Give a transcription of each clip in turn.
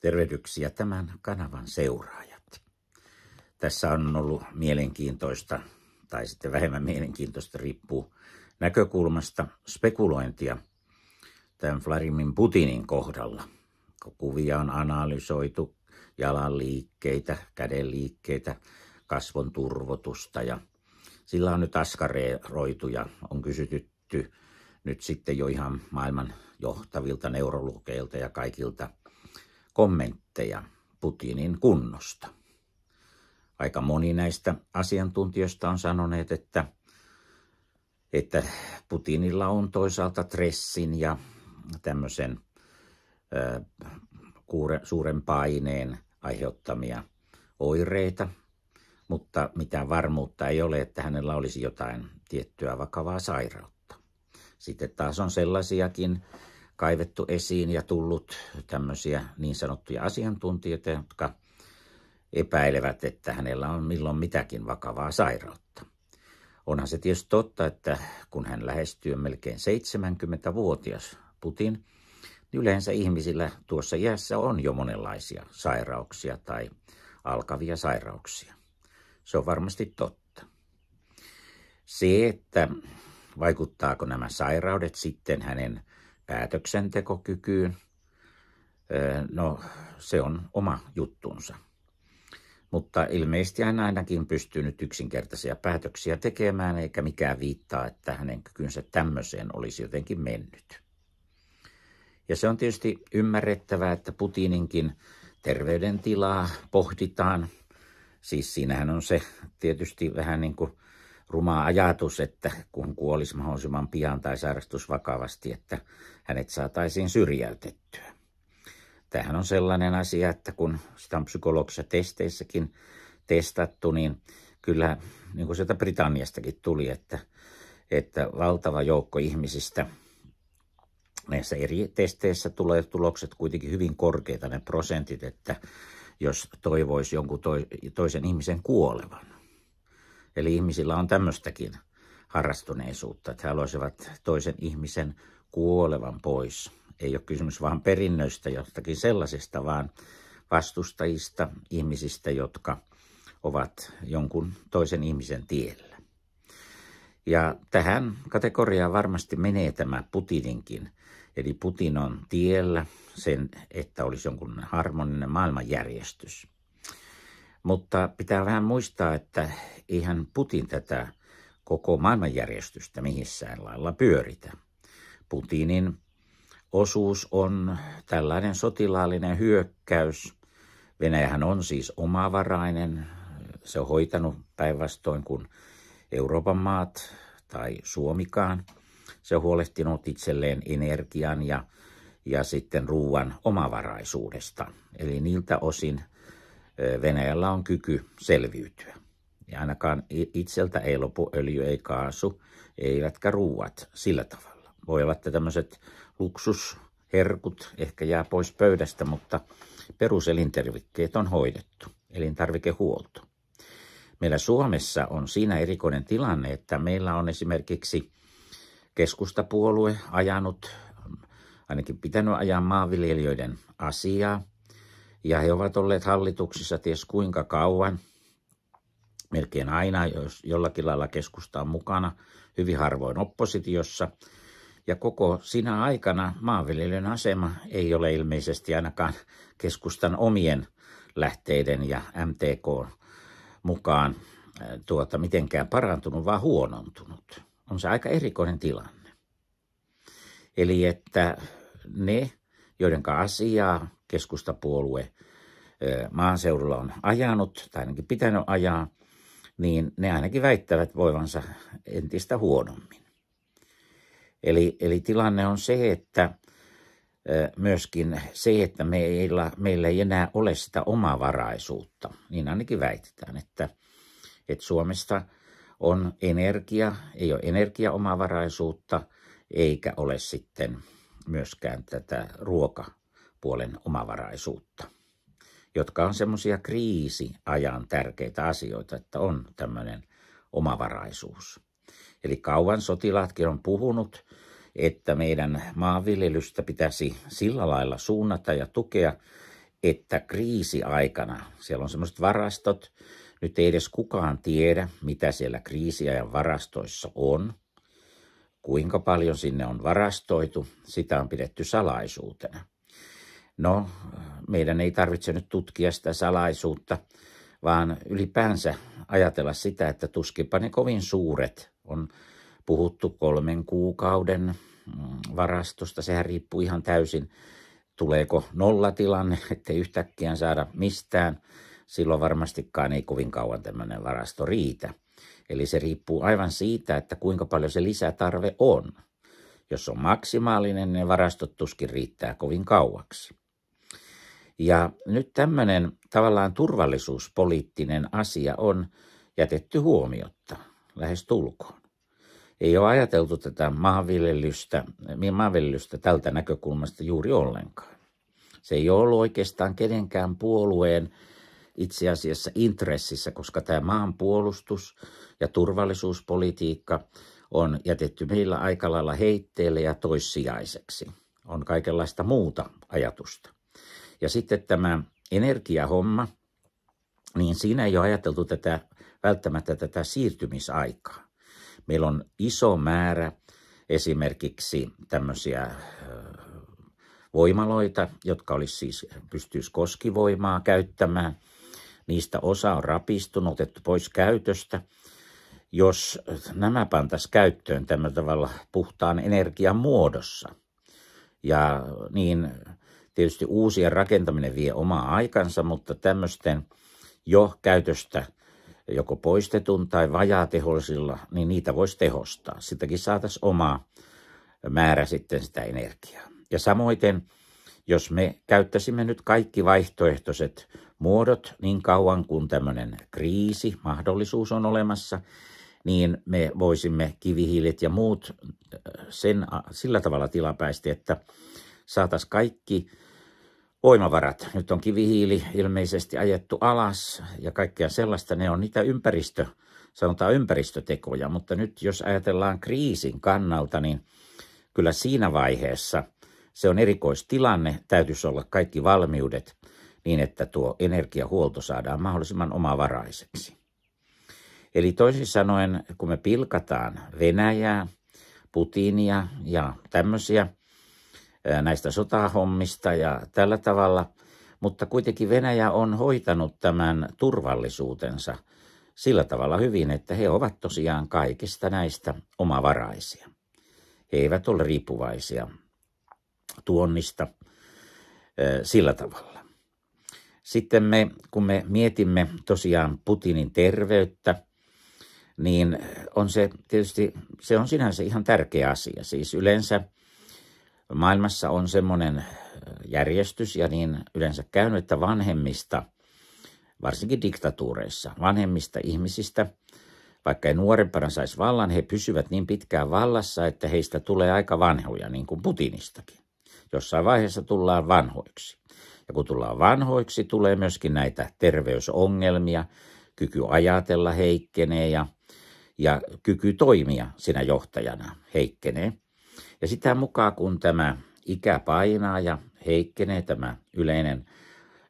Tervehdyksiä tämän kanavan seuraajat. Tässä on ollut mielenkiintoista, tai sitten vähemmän mielenkiintoista, riippuu näkökulmasta spekulointia tämän Vladimir Putinin kohdalla. Kuvia on analysoitu, jalan liikkeitä, käden liikkeitä, kasvon turvotusta ja sillä on nyt askareeroitu ja on kysytytty nyt sitten jo ihan maailman johtavilta neurologeilta ja kaikilta kommentteja Putinin kunnosta. Aika moni näistä asiantuntijoista on sanoneet, että, että Putinilla on toisaalta tressin ja tämmöisen ö, kuure, suuren paineen aiheuttamia oireita, mutta mitään varmuutta ei ole, että hänellä olisi jotain tiettyä vakavaa sairautta. Sitten taas on sellaisiakin kaivettu esiin ja tullut tämmöisiä niin sanottuja asiantuntijoita, jotka epäilevät, että hänellä on milloin mitäkin vakavaa sairautta. Onhan se tietysti totta, että kun hän lähestyy melkein 70-vuotias Putin, niin yleensä ihmisillä tuossa iässä on jo monenlaisia sairauksia tai alkavia sairauksia. Se on varmasti totta. Se, että vaikuttaako nämä sairaudet sitten hänen päätöksentekokykyyn, no se on oma juttunsa. Mutta ilmeisesti hän ainakin pystyy nyt yksinkertaisia päätöksiä tekemään, eikä mikään viittaa, että hänen kykynsä tämmöiseen olisi jotenkin mennyt. Ja se on tietysti ymmärrettävää, että Putininkin terveydentilaa pohditaan. Siis siinähän on se tietysti vähän niin kuin ruma ajatus, että kun kuolisi mahdollisimman pian tai sairastus vakavasti, että hänet saataisiin syrjäytettyä. Tämähän on sellainen asia, että kun sitä on psykologisissa testeissäkin testattu, niin kyllä niin kuin sieltä Britanniastakin tuli, että, että valtava joukko ihmisistä näissä eri testeissä tulee tulokset kuitenkin hyvin korkeita ne prosentit, että jos toivoisi jonkun toisen ihmisen kuolevan. Eli ihmisillä on tämmöistäkin harrastuneisuutta, että haluaisivat toisen ihmisen kuolevan pois. Ei ole kysymys vaan perinnöistä jostakin sellaisesta, vaan vastustajista, ihmisistä, jotka ovat jonkun toisen ihmisen tiellä. Ja tähän kategoriaan varmasti menee tämä Putininkin. Eli Putin on tiellä sen, että olisi jonkun harmoninen maailmanjärjestys. Mutta pitää vähän muistaa, että eihän Putin tätä koko maailmanjärjestystä mihissään lailla pyöritä. Putinin osuus on tällainen sotilaallinen hyökkäys. Venäjähän on siis omavarainen. Se on hoitanut päinvastoin kuin Euroopan maat tai Suomikaan. Se on huolehtinut itselleen energian ja, ja sitten ruoan omavaraisuudesta. Eli niiltä osin Venäjällä on kyky selviytyä. Ja ainakaan itseltä ei lopu öljy, ei kaasu, eivätkä ruuat sillä tavalla voi olla, että tämmöiset luksusherkut ehkä jää pois pöydästä, mutta peruselintarvikkeet on hoidettu, elintarvikehuolto. Meillä Suomessa on siinä erikoinen tilanne, että meillä on esimerkiksi keskustapuolue ajanut, ainakin pitänyt ajaa maanviljelijöiden asiaa, ja he ovat olleet hallituksissa ties kuinka kauan, melkein aina, jos jollakin lailla keskusta on mukana, hyvin harvoin oppositiossa – ja koko sinä aikana maanviljelijän asema ei ole ilmeisesti ainakaan keskustan omien lähteiden ja MTK mukaan äh, tuota, mitenkään parantunut, vaan huonontunut. On se aika erikoinen tilanne. Eli että ne, joiden asiaa keskustapuolue maaseudulla on ajanut, tai ainakin pitänyt ajaa, niin ne ainakin väittävät voivansa entistä huonommin. Eli, eli tilanne on se, että myöskin se, että meillä, meillä ei enää ole sitä omavaraisuutta, niin ainakin väitetään, että, että Suomesta on energia, ei ole energiaomavaraisuutta, eikä ole sitten myöskään tätä ruokapuolen omavaraisuutta, jotka on semmoisia kriisiajan tärkeitä asioita, että on tämmöinen omavaraisuus. Eli kauan sotilaatkin on puhunut, että meidän maanviljelystä pitäisi sillä lailla suunnata ja tukea, että kriisiaikana, siellä on semmoiset varastot, nyt ei edes kukaan tiedä, mitä siellä kriisiajan varastoissa on, kuinka paljon sinne on varastoitu, sitä on pidetty salaisuutena. No, meidän ei tarvitse nyt tutkia sitä salaisuutta, vaan ylipäänsä ajatella sitä, että tuskipa ne kovin suuret on puhuttu kolmen kuukauden mm, varastosta. Sehän riippuu ihan täysin, tuleeko nollatilanne, ettei yhtäkkiä saada mistään. Silloin varmastikaan ei kovin kauan tämmöinen varasto riitä. Eli se riippuu aivan siitä, että kuinka paljon se lisätarve on. Jos on maksimaalinen, niin ne varastot tuskin riittää kovin kauaksi. Ja nyt tämmöinen tavallaan turvallisuuspoliittinen asia on jätetty huomiotta lähes tulkoon ei ole ajateltu tätä maanviljelystä, maanviljelystä tältä näkökulmasta juuri ollenkaan. Se ei ole ollut oikeastaan kenenkään puolueen itse asiassa intressissä, koska tämä maanpuolustus ja turvallisuuspolitiikka on jätetty meillä aika lailla heitteelle ja toissijaiseksi. On kaikenlaista muuta ajatusta. Ja sitten tämä energiahomma, niin siinä ei ole ajateltu tätä, välttämättä tätä siirtymisaikaa. Meillä on iso määrä esimerkiksi tämmöisiä voimaloita, jotka olisi siis, pystyisi koskivoimaa käyttämään. Niistä osa on rapistunut, otettu pois käytöstä. Jos nämä pantas käyttöön tämmöisellä tavalla puhtaan energian muodossa, ja niin tietysti uusien rakentaminen vie omaa aikansa, mutta tämmöisten jo käytöstä – joko poistetun tai vajaatehollisilla, niin niitä voisi tehostaa. sittenkin saataisiin oma määrä sitten sitä energiaa. Ja samoin, jos me käyttäisimme nyt kaikki vaihtoehtoiset muodot niin kauan kuin tämmöinen kriisi, mahdollisuus on olemassa, niin me voisimme kivihiilet ja muut äh, sen, sillä tavalla tilapäisesti, että saataisiin kaikki voimavarat. Nyt on kivihiili ilmeisesti ajettu alas ja kaikkea sellaista. Ne on niitä ympäristö, sanotaan ympäristötekoja, mutta nyt jos ajatellaan kriisin kannalta, niin kyllä siinä vaiheessa se on erikoistilanne. Täytyisi olla kaikki valmiudet niin, että tuo energiahuolto saadaan mahdollisimman omavaraiseksi. Eli toisin sanoen, kun me pilkataan Venäjää, Putinia ja tämmöisiä – näistä sotahommista ja tällä tavalla, mutta kuitenkin Venäjä on hoitanut tämän turvallisuutensa sillä tavalla hyvin, että he ovat tosiaan kaikista näistä omavaraisia. He eivät ole riippuvaisia tuonnista sillä tavalla. Sitten me, kun me mietimme tosiaan Putinin terveyttä, niin on se tietysti, se on sinänsä ihan tärkeä asia. Siis yleensä maailmassa on semmoinen järjestys ja niin yleensä käynyt, että vanhemmista, varsinkin diktatuureissa, vanhemmista ihmisistä, vaikka ei nuorempana saisi vallan, he pysyvät niin pitkään vallassa, että heistä tulee aika vanhoja, niin kuin Putinistakin. Jossain vaiheessa tullaan vanhoiksi. Ja kun tullaan vanhoiksi, tulee myöskin näitä terveysongelmia, kyky ajatella heikkenee ja, ja kyky toimia sinä johtajana heikkenee. Ja sitä mukaan, kun tämä ikä painaa ja heikkenee, tämä yleinen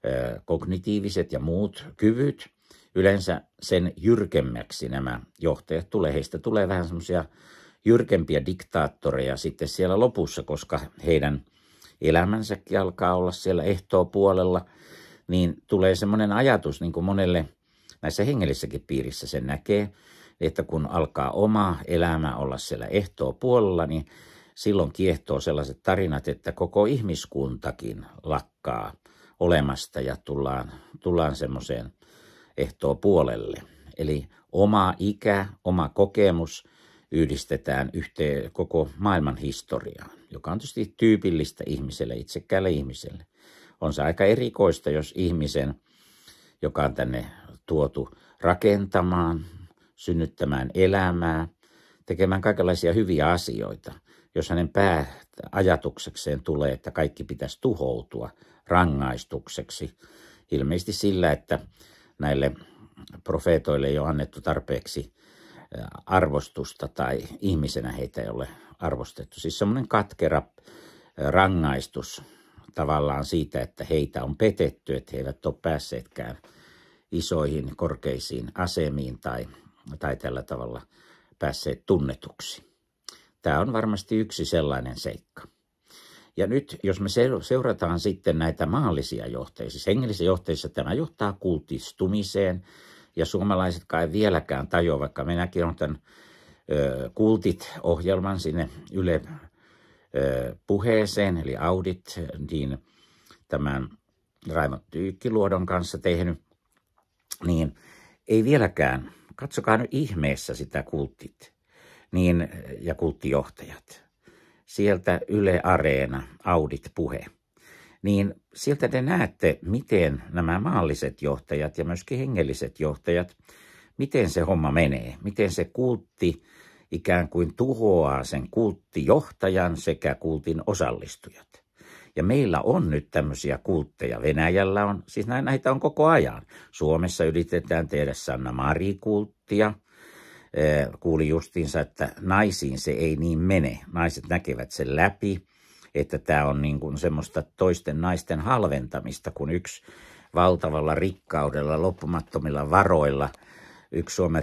ö, kognitiiviset ja muut kyvyt, yleensä sen jyrkemmäksi nämä johtajat tulee. Heistä tulee vähän semmoisia jyrkempiä diktaattoreja sitten siellä lopussa, koska heidän elämänsäkin alkaa olla siellä puolella, niin tulee semmoinen ajatus, niin kuin monelle näissä hengellissäkin piirissä sen näkee, että kun alkaa oma elämä olla siellä puolella niin silloin kiehtoo sellaiset tarinat, että koko ihmiskuntakin lakkaa olemasta ja tullaan, tullaan semmoiseen ehtoon puolelle. Eli oma ikä, oma kokemus yhdistetään yhteen koko maailman historiaan, joka on tietysti tyypillistä ihmiselle, itsekkäälle ihmiselle. On se aika erikoista, jos ihmisen, joka on tänne tuotu rakentamaan, synnyttämään elämää, tekemään kaikenlaisia hyviä asioita – jos hänen pääajatuksekseen tulee, että kaikki pitäisi tuhoutua rangaistukseksi, ilmeisesti sillä, että näille profeetoille ei ole annettu tarpeeksi arvostusta tai ihmisenä heitä ei ole arvostettu. Siis semmoinen katkera rangaistus tavallaan siitä, että heitä on petetty, että he eivät ole päässeetkään isoihin korkeisiin asemiin tai, tai tällä tavalla päässeet tunnetuksi. Tämä on varmasti yksi sellainen seikka. Ja nyt, jos me seurataan sitten näitä maallisia johteisia, siis hengellisissä johteissa tämä johtaa kultistumiseen, ja suomalaiset kai vieläkään tajua, vaikka minäkin olen tämän ö, kultit-ohjelman sinne Yle ö, puheeseen, eli audit, niin tämän Raimo Tyykkiluodon kanssa tehnyt, niin ei vieläkään, katsokaa nyt ihmeessä sitä kultit niin, ja kulttijohtajat. Sieltä Yle Areena, Audit Puhe. Niin sieltä te näette, miten nämä maalliset johtajat ja myöskin hengelliset johtajat, miten se homma menee, miten se kultti ikään kuin tuhoaa sen kulttijohtajan sekä kultin osallistujat. Ja meillä on nyt tämmöisiä kultteja. Venäjällä on, siis näitä on koko ajan. Suomessa yritetään tehdä Sanna Mari-kulttia – Eh, kuuli justiinsa, että naisiin se ei niin mene. Naiset näkevät sen läpi, että tämä on niin kuin semmoista toisten naisten halventamista, kun yksi valtavalla rikkaudella, loppumattomilla varoilla, yksi Suomen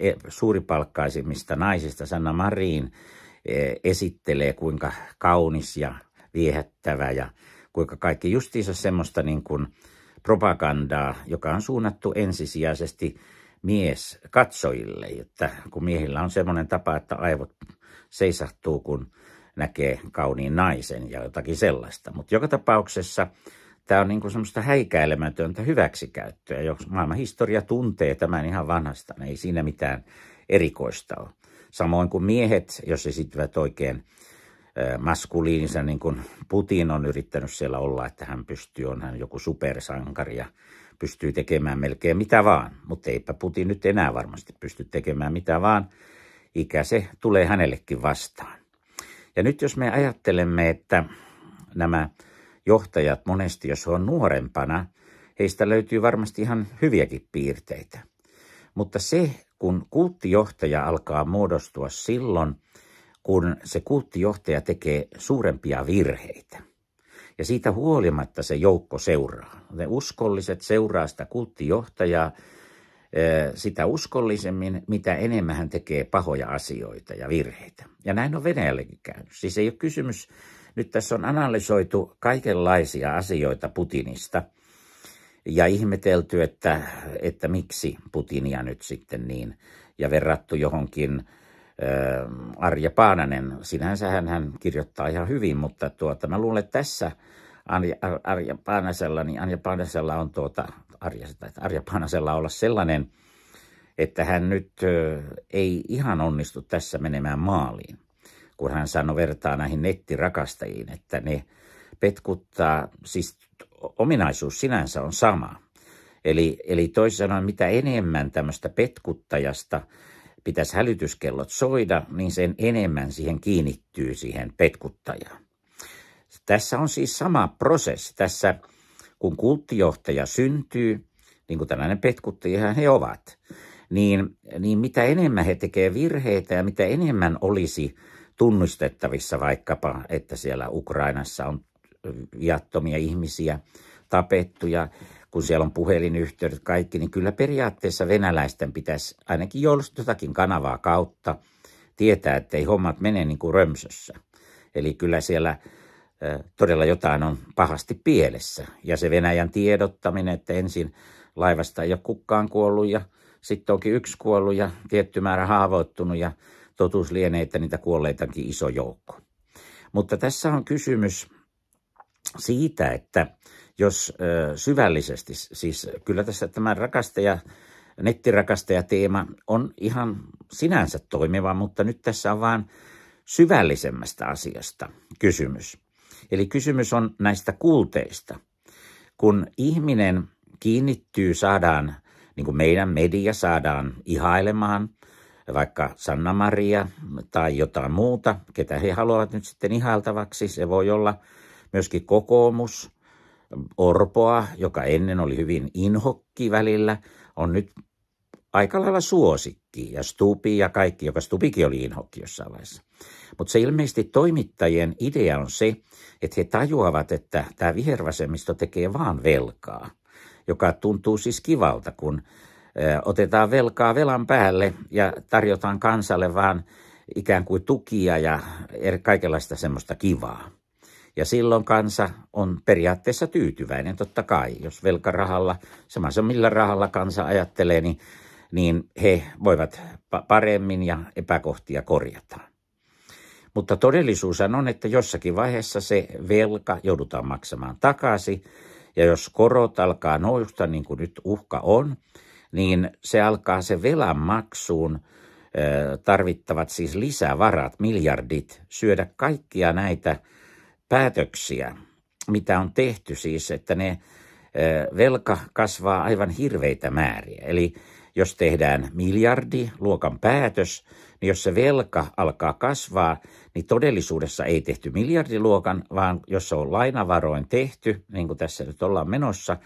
eh, e-, suuripalkkaisimmista naisista, Sanna Marin, eh, esittelee, kuinka kaunis ja viehättävä ja kuinka kaikki justiinsa semmoista niin kuin propagandaa, joka on suunnattu ensisijaisesti mies katsojille, että kun miehillä on semmoinen tapa, että aivot seisahtuu, kun näkee kauniin naisen ja jotakin sellaista. Mutta joka tapauksessa tämä on niin semmoista häikäilemätöntä hyväksikäyttöä. Jos maailman historia tuntee tämän ihan vanhasta, niin ei siinä mitään erikoista ole. Samoin kuin miehet, jos esittävät oikein maskuliinisen, niin kuin Putin on yrittänyt siellä olla, että hän pystyy, on hän joku supersankari ja pystyy tekemään melkein mitä vaan, mutta eipä Putin nyt enää varmasti pysty tekemään mitä vaan. Ikä se tulee hänellekin vastaan. Ja nyt jos me ajattelemme, että nämä johtajat monesti, jos on nuorempana, heistä löytyy varmasti ihan hyviäkin piirteitä. Mutta se, kun kulttijohtaja alkaa muodostua silloin, kun se kulttijohtaja tekee suurempia virheitä. Ja siitä huolimatta se joukko seuraa. Ne uskolliset seuraa sitä kulttijohtajaa eh, sitä uskollisemmin, mitä enemmän hän tekee pahoja asioita ja virheitä. Ja näin on Venäjälläkin käynyt. Siis ei ole kysymys, nyt tässä on analysoitu kaikenlaisia asioita Putinista ja ihmetelty, että, että miksi Putinia nyt sitten niin ja verrattu johonkin Ehm, Arja Paananen, sinänsä hän, hän kirjoittaa ihan hyvin, mutta tuota, mä luulen, että tässä Arja, Arja Paanasella, niin Arja Paanasella on tuota, Arja, Arja Paanasella olla sellainen, että hän nyt ö, ei ihan onnistu tässä menemään maaliin, kun hän sanoi vertaa näihin nettirakastajiin, että ne petkuttaa, siis ominaisuus sinänsä on sama. Eli, eli toisin sanoen, mitä enemmän tämmöistä petkuttajasta – pitäisi hälytyskellot soida, niin sen enemmän siihen kiinnittyy siihen petkuttajaan. Tässä on siis sama prosessi. Tässä kun kulttijohtaja syntyy, niin kuin tällainen petkuttajahan he ovat, niin, niin mitä enemmän he tekevät virheitä ja mitä enemmän olisi tunnistettavissa vaikkapa, että siellä Ukrainassa on viattomia ihmisiä tapettuja, kun siellä on puhelinyhteydet kaikki, niin kyllä periaatteessa venäläisten pitäisi ainakin jotakin kanavaa kautta tietää, että ei hommat mene niin kuin römsössä. Eli kyllä siellä todella jotain on pahasti pielessä. Ja se Venäjän tiedottaminen, että ensin laivasta ei ole kukkaan kuollut ja sitten onkin yksi kuollut ja tietty määrä haavoittunut ja totuus lienee, että niitä kuolleitakin iso joukko. Mutta tässä on kysymys siitä, että jos ö, syvällisesti, siis kyllä tässä tämä rakastaja, nettirakastajateema on ihan sinänsä toimiva, mutta nyt tässä on vaan syvällisemmästä asiasta kysymys. Eli kysymys on näistä kulteista. Kun ihminen kiinnittyy, saadaan, niin kuin meidän media saadaan ihailemaan, vaikka Sanna Maria tai jotain muuta, ketä he haluavat nyt sitten ihailtavaksi. Se voi olla myöskin kokoomus, Orpoa, joka ennen oli hyvin inhokki välillä, on nyt aika lailla suosikki ja Stupi ja kaikki, joka Stupikin oli inhokki jossain vaiheessa. Mutta se ilmeisesti toimittajien idea on se, että he tajuavat, että tämä vihervasemmisto tekee vaan velkaa, joka tuntuu siis kivalta, kun otetaan velkaa velan päälle ja tarjotaan kansalle vaan ikään kuin tukia ja er-, kaikenlaista semmoista kivaa. Ja silloin kansa on periaatteessa tyytyväinen totta kai, jos velkarahalla, samassa millä rahalla kansa ajattelee, niin, niin he voivat paremmin ja epäkohtia korjata. Mutta todellisuus on, että jossakin vaiheessa se velka joudutaan maksamaan takaisin, ja jos korot alkaa nousta, niin kuin nyt uhka on, niin se alkaa se velan maksuun tarvittavat siis lisävarat, miljardit, syödä kaikkia näitä – päätöksiä, mitä on tehty siis, että ne velka kasvaa aivan hirveitä määriä. Eli jos tehdään miljardi luokan päätös, niin jos se velka alkaa kasvaa, niin todellisuudessa ei tehty miljardiluokan, vaan jos se on lainavaroin tehty, niin kuin tässä nyt ollaan menossa,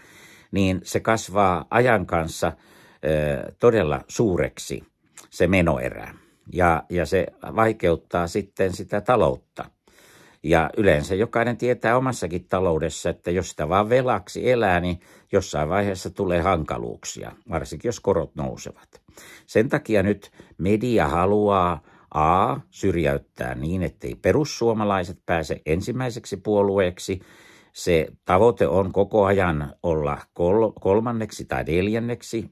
niin se kasvaa ajan kanssa ö, todella suureksi se menoerä. Ja, ja se vaikeuttaa sitten sitä taloutta. Ja yleensä jokainen tietää omassakin taloudessa, että jos sitä vaan velaksi elää, niin jossain vaiheessa tulee hankaluuksia, varsinkin jos korot nousevat. Sen takia nyt media haluaa A. syrjäyttää niin, ettei perussuomalaiset pääse ensimmäiseksi puolueeksi. Se tavoite on koko ajan olla kol- kolmanneksi tai neljänneksi,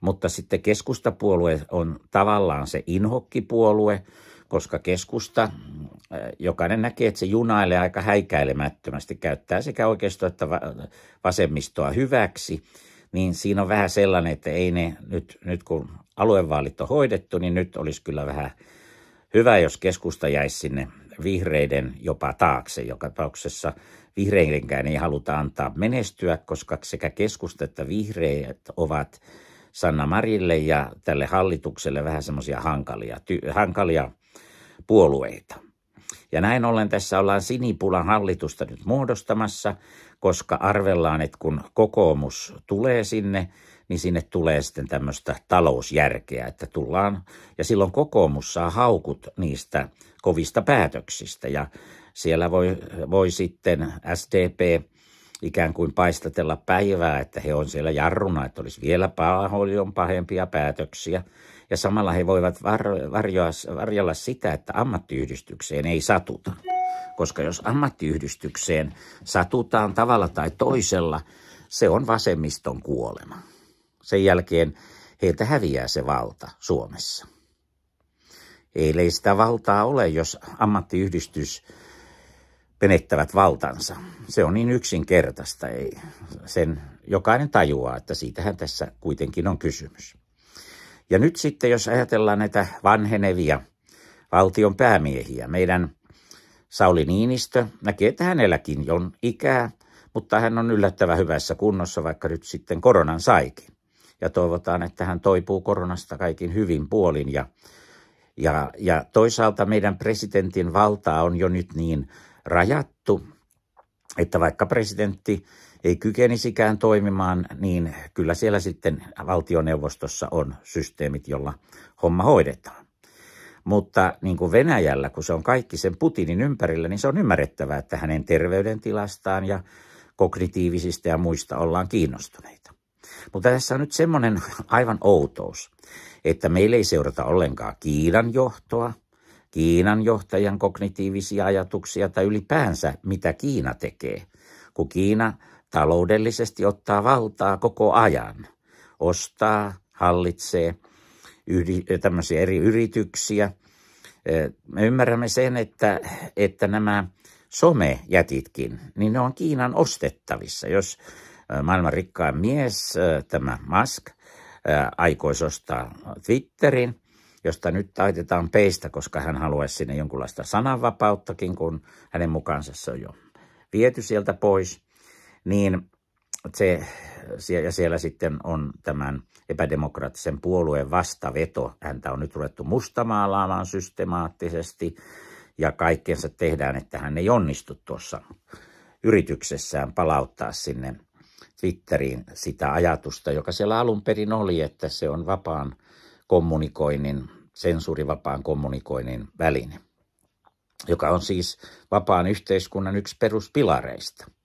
mutta sitten keskustapuolue on tavallaan se inhokkipuolue, koska keskusta, äh, jokainen näkee, että se junailee aika häikäilemättömästi, käyttää sekä oikeistoa että vasemmistoa hyväksi, niin siinä on vähän sellainen, että ei ne nyt, nyt kun aluevaalit on hoidettu, niin nyt olisi kyllä vähän hyvä, jos keskusta jäisi sinne vihreiden jopa taakse. Joka tapauksessa vihreidenkään ei haluta antaa menestyä, koska sekä keskusta että vihreät ovat Sanna Marille ja tälle hallitukselle vähän semmoisia hankalia, ty- hankalia puolueita. Ja näin ollen tässä ollaan sinipulan hallitusta nyt muodostamassa, koska arvellaan, että kun kokoomus tulee sinne, niin sinne tulee sitten tämmöistä talousjärkeä, että tullaan, ja silloin kokoomus saa haukut niistä kovista päätöksistä, ja siellä voi, voi sitten SDP ikään kuin paistatella päivää, että he on siellä jarruna, että olisi vielä paljon pahempia päätöksiä, ja samalla he voivat var, varjoa, varjella sitä, että ammattiyhdistykseen ei satuta. Koska jos ammattiyhdistykseen satutaan tavalla tai toisella, se on vasemmiston kuolema. Sen jälkeen heiltä häviää se valta Suomessa. ei sitä valtaa ole, jos ammattiyhdistys menettävät valtansa. Se on niin yksinkertaista. Ei. Sen jokainen tajuaa, että siitähän tässä kuitenkin on kysymys. Ja nyt sitten, jos ajatellaan näitä vanhenevia valtion päämiehiä, meidän Sauli Niinistö näkee, että hänelläkin on ikää, mutta hän on yllättävän hyvässä kunnossa, vaikka nyt sitten koronan saikin. Ja toivotaan, että hän toipuu koronasta kaikin hyvin puolin. Ja, ja, ja toisaalta meidän presidentin valtaa on jo nyt niin rajattu, että vaikka presidentti ei kykenisikään toimimaan, niin kyllä siellä sitten valtioneuvostossa on systeemit, jolla homma hoidetaan. Mutta niin kuin Venäjällä, kun se on kaikki sen Putinin ympärillä, niin se on ymmärrettävää, että hänen terveydentilastaan ja kognitiivisista ja muista ollaan kiinnostuneita. Mutta tässä on nyt semmoinen aivan outous, että meillä ei seurata ollenkaan Kiinan johtoa, Kiinan johtajan kognitiivisia ajatuksia tai ylipäänsä mitä Kiina tekee. Kun Kiina taloudellisesti ottaa valtaa koko ajan. Ostaa, hallitsee yhdi, tämmöisiä eri yrityksiä. Me ymmärrämme sen, että, että nämä somejätitkin, niin ne on Kiinan ostettavissa. Jos maailman rikkaan mies, tämä Musk, aikoisi ostaa Twitterin, josta nyt taitetaan peistä, koska hän haluaisi sinne jonkunlaista sananvapauttakin, kun hänen mukaansa se on jo viety sieltä pois – niin se, ja siellä sitten on tämän epädemokraattisen puolueen vastaveto. Häntä on nyt ruvettu mustamaalaamaan systemaattisesti ja kaikkensa tehdään, että hän ei onnistu tuossa yrityksessään palauttaa sinne Twitteriin sitä ajatusta, joka siellä alun perin oli, että se on vapaan kommunikoinnin, sensuurivapaan kommunikoinnin väline, joka on siis vapaan yhteiskunnan yksi peruspilareista –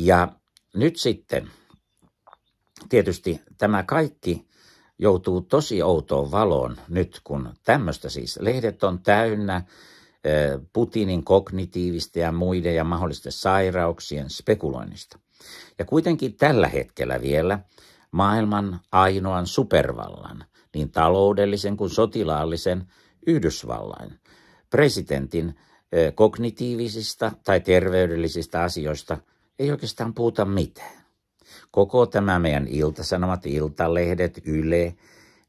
ja nyt sitten tietysti tämä kaikki joutuu tosi outoon valoon nyt, kun tämmöistä siis. Lehdet on täynnä Putinin kognitiivista ja muiden ja mahdollisten sairauksien spekuloinnista. Ja kuitenkin tällä hetkellä vielä maailman ainoan supervallan, niin taloudellisen kuin sotilaallisen Yhdysvallain, presidentin kognitiivisista tai terveydellisistä asioista – ei oikeastaan puhuta mitään. Koko tämä meidän iltasanomat, iltalehdet, Yle,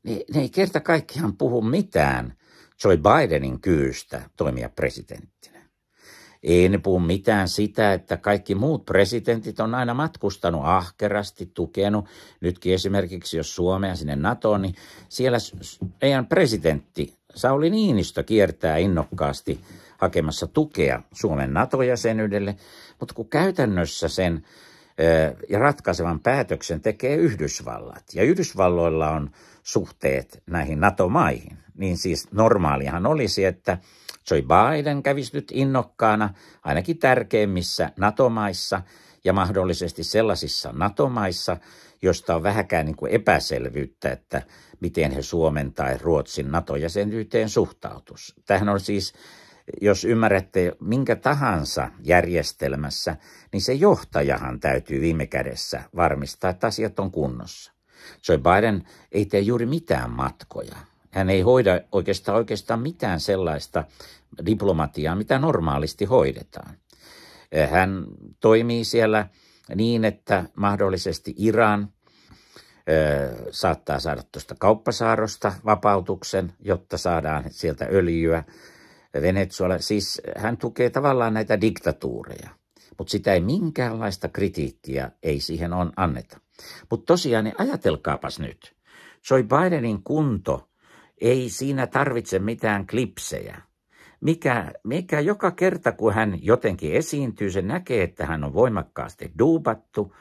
niin ne ei kerta kaikkiaan puhu mitään Joe Bidenin kyystä toimia presidenttinä. Ei ne puhu mitään sitä, että kaikki muut presidentit on aina matkustanut ahkerasti, tukenut. Nytkin esimerkiksi, jos Suomea sinne NATOon, niin siellä meidän presidentti Sauli Niinistö kiertää innokkaasti hakemassa tukea Suomen NATO-jäsenyydelle, mutta kun käytännössä sen ja ratkaisevan päätöksen tekee Yhdysvallat. Ja Yhdysvalloilla on suhteet näihin NATO-maihin. Niin siis normaalihan olisi, että Joe Biden kävisi nyt innokkaana ainakin tärkeimmissä NATO-maissa ja mahdollisesti sellaisissa NATO-maissa, josta on vähäkään niin kuin epäselvyyttä, että miten he Suomen tai Ruotsin NATO-jäsenyyteen suhtautus. Tähän on siis jos ymmärrätte minkä tahansa järjestelmässä, niin se johtajahan täytyy viime kädessä varmistaa, että asiat on kunnossa. Joe Biden ei tee juuri mitään matkoja. Hän ei hoida oikeastaan, oikeastaan mitään sellaista diplomatiaa, mitä normaalisti hoidetaan. Eh, hän toimii siellä niin, että mahdollisesti Iran eh, saattaa saada tuosta kauppasaarosta vapautuksen, jotta saadaan sieltä öljyä Venezuela, siis hän tukee tavallaan näitä diktatuureja, mutta sitä ei minkäänlaista kritiikkiä ei siihen on anneta. Mutta tosiaan, niin ajatelkaapas nyt. Joe Bidenin kunto, ei siinä tarvitse mitään klipsejä. Mikä, mikä joka kerta, kun hän jotenkin esiintyy, se näkee, että hän on voimakkaasti duubattu –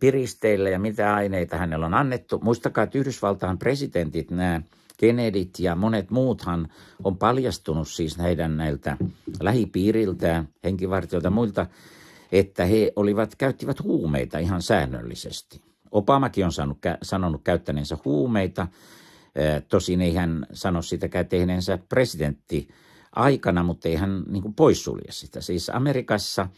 piristeillä ja mitä aineita hänellä on annettu. Muistakaa, että Yhdysvaltain presidentit, nämä Kennedyt ja monet muuthan on paljastunut siis heidän näiltä lähipiiriltään, henkivartijoilta muilta, että he olivat, käyttivät huumeita ihan säännöllisesti. Obamakin on sanonut, sanonut käyttäneensä huumeita, tosin ei hän sano sitäkään tehneensä presidentti aikana, mutta ei hän niin poissulje sitä. Siis Amerikassa –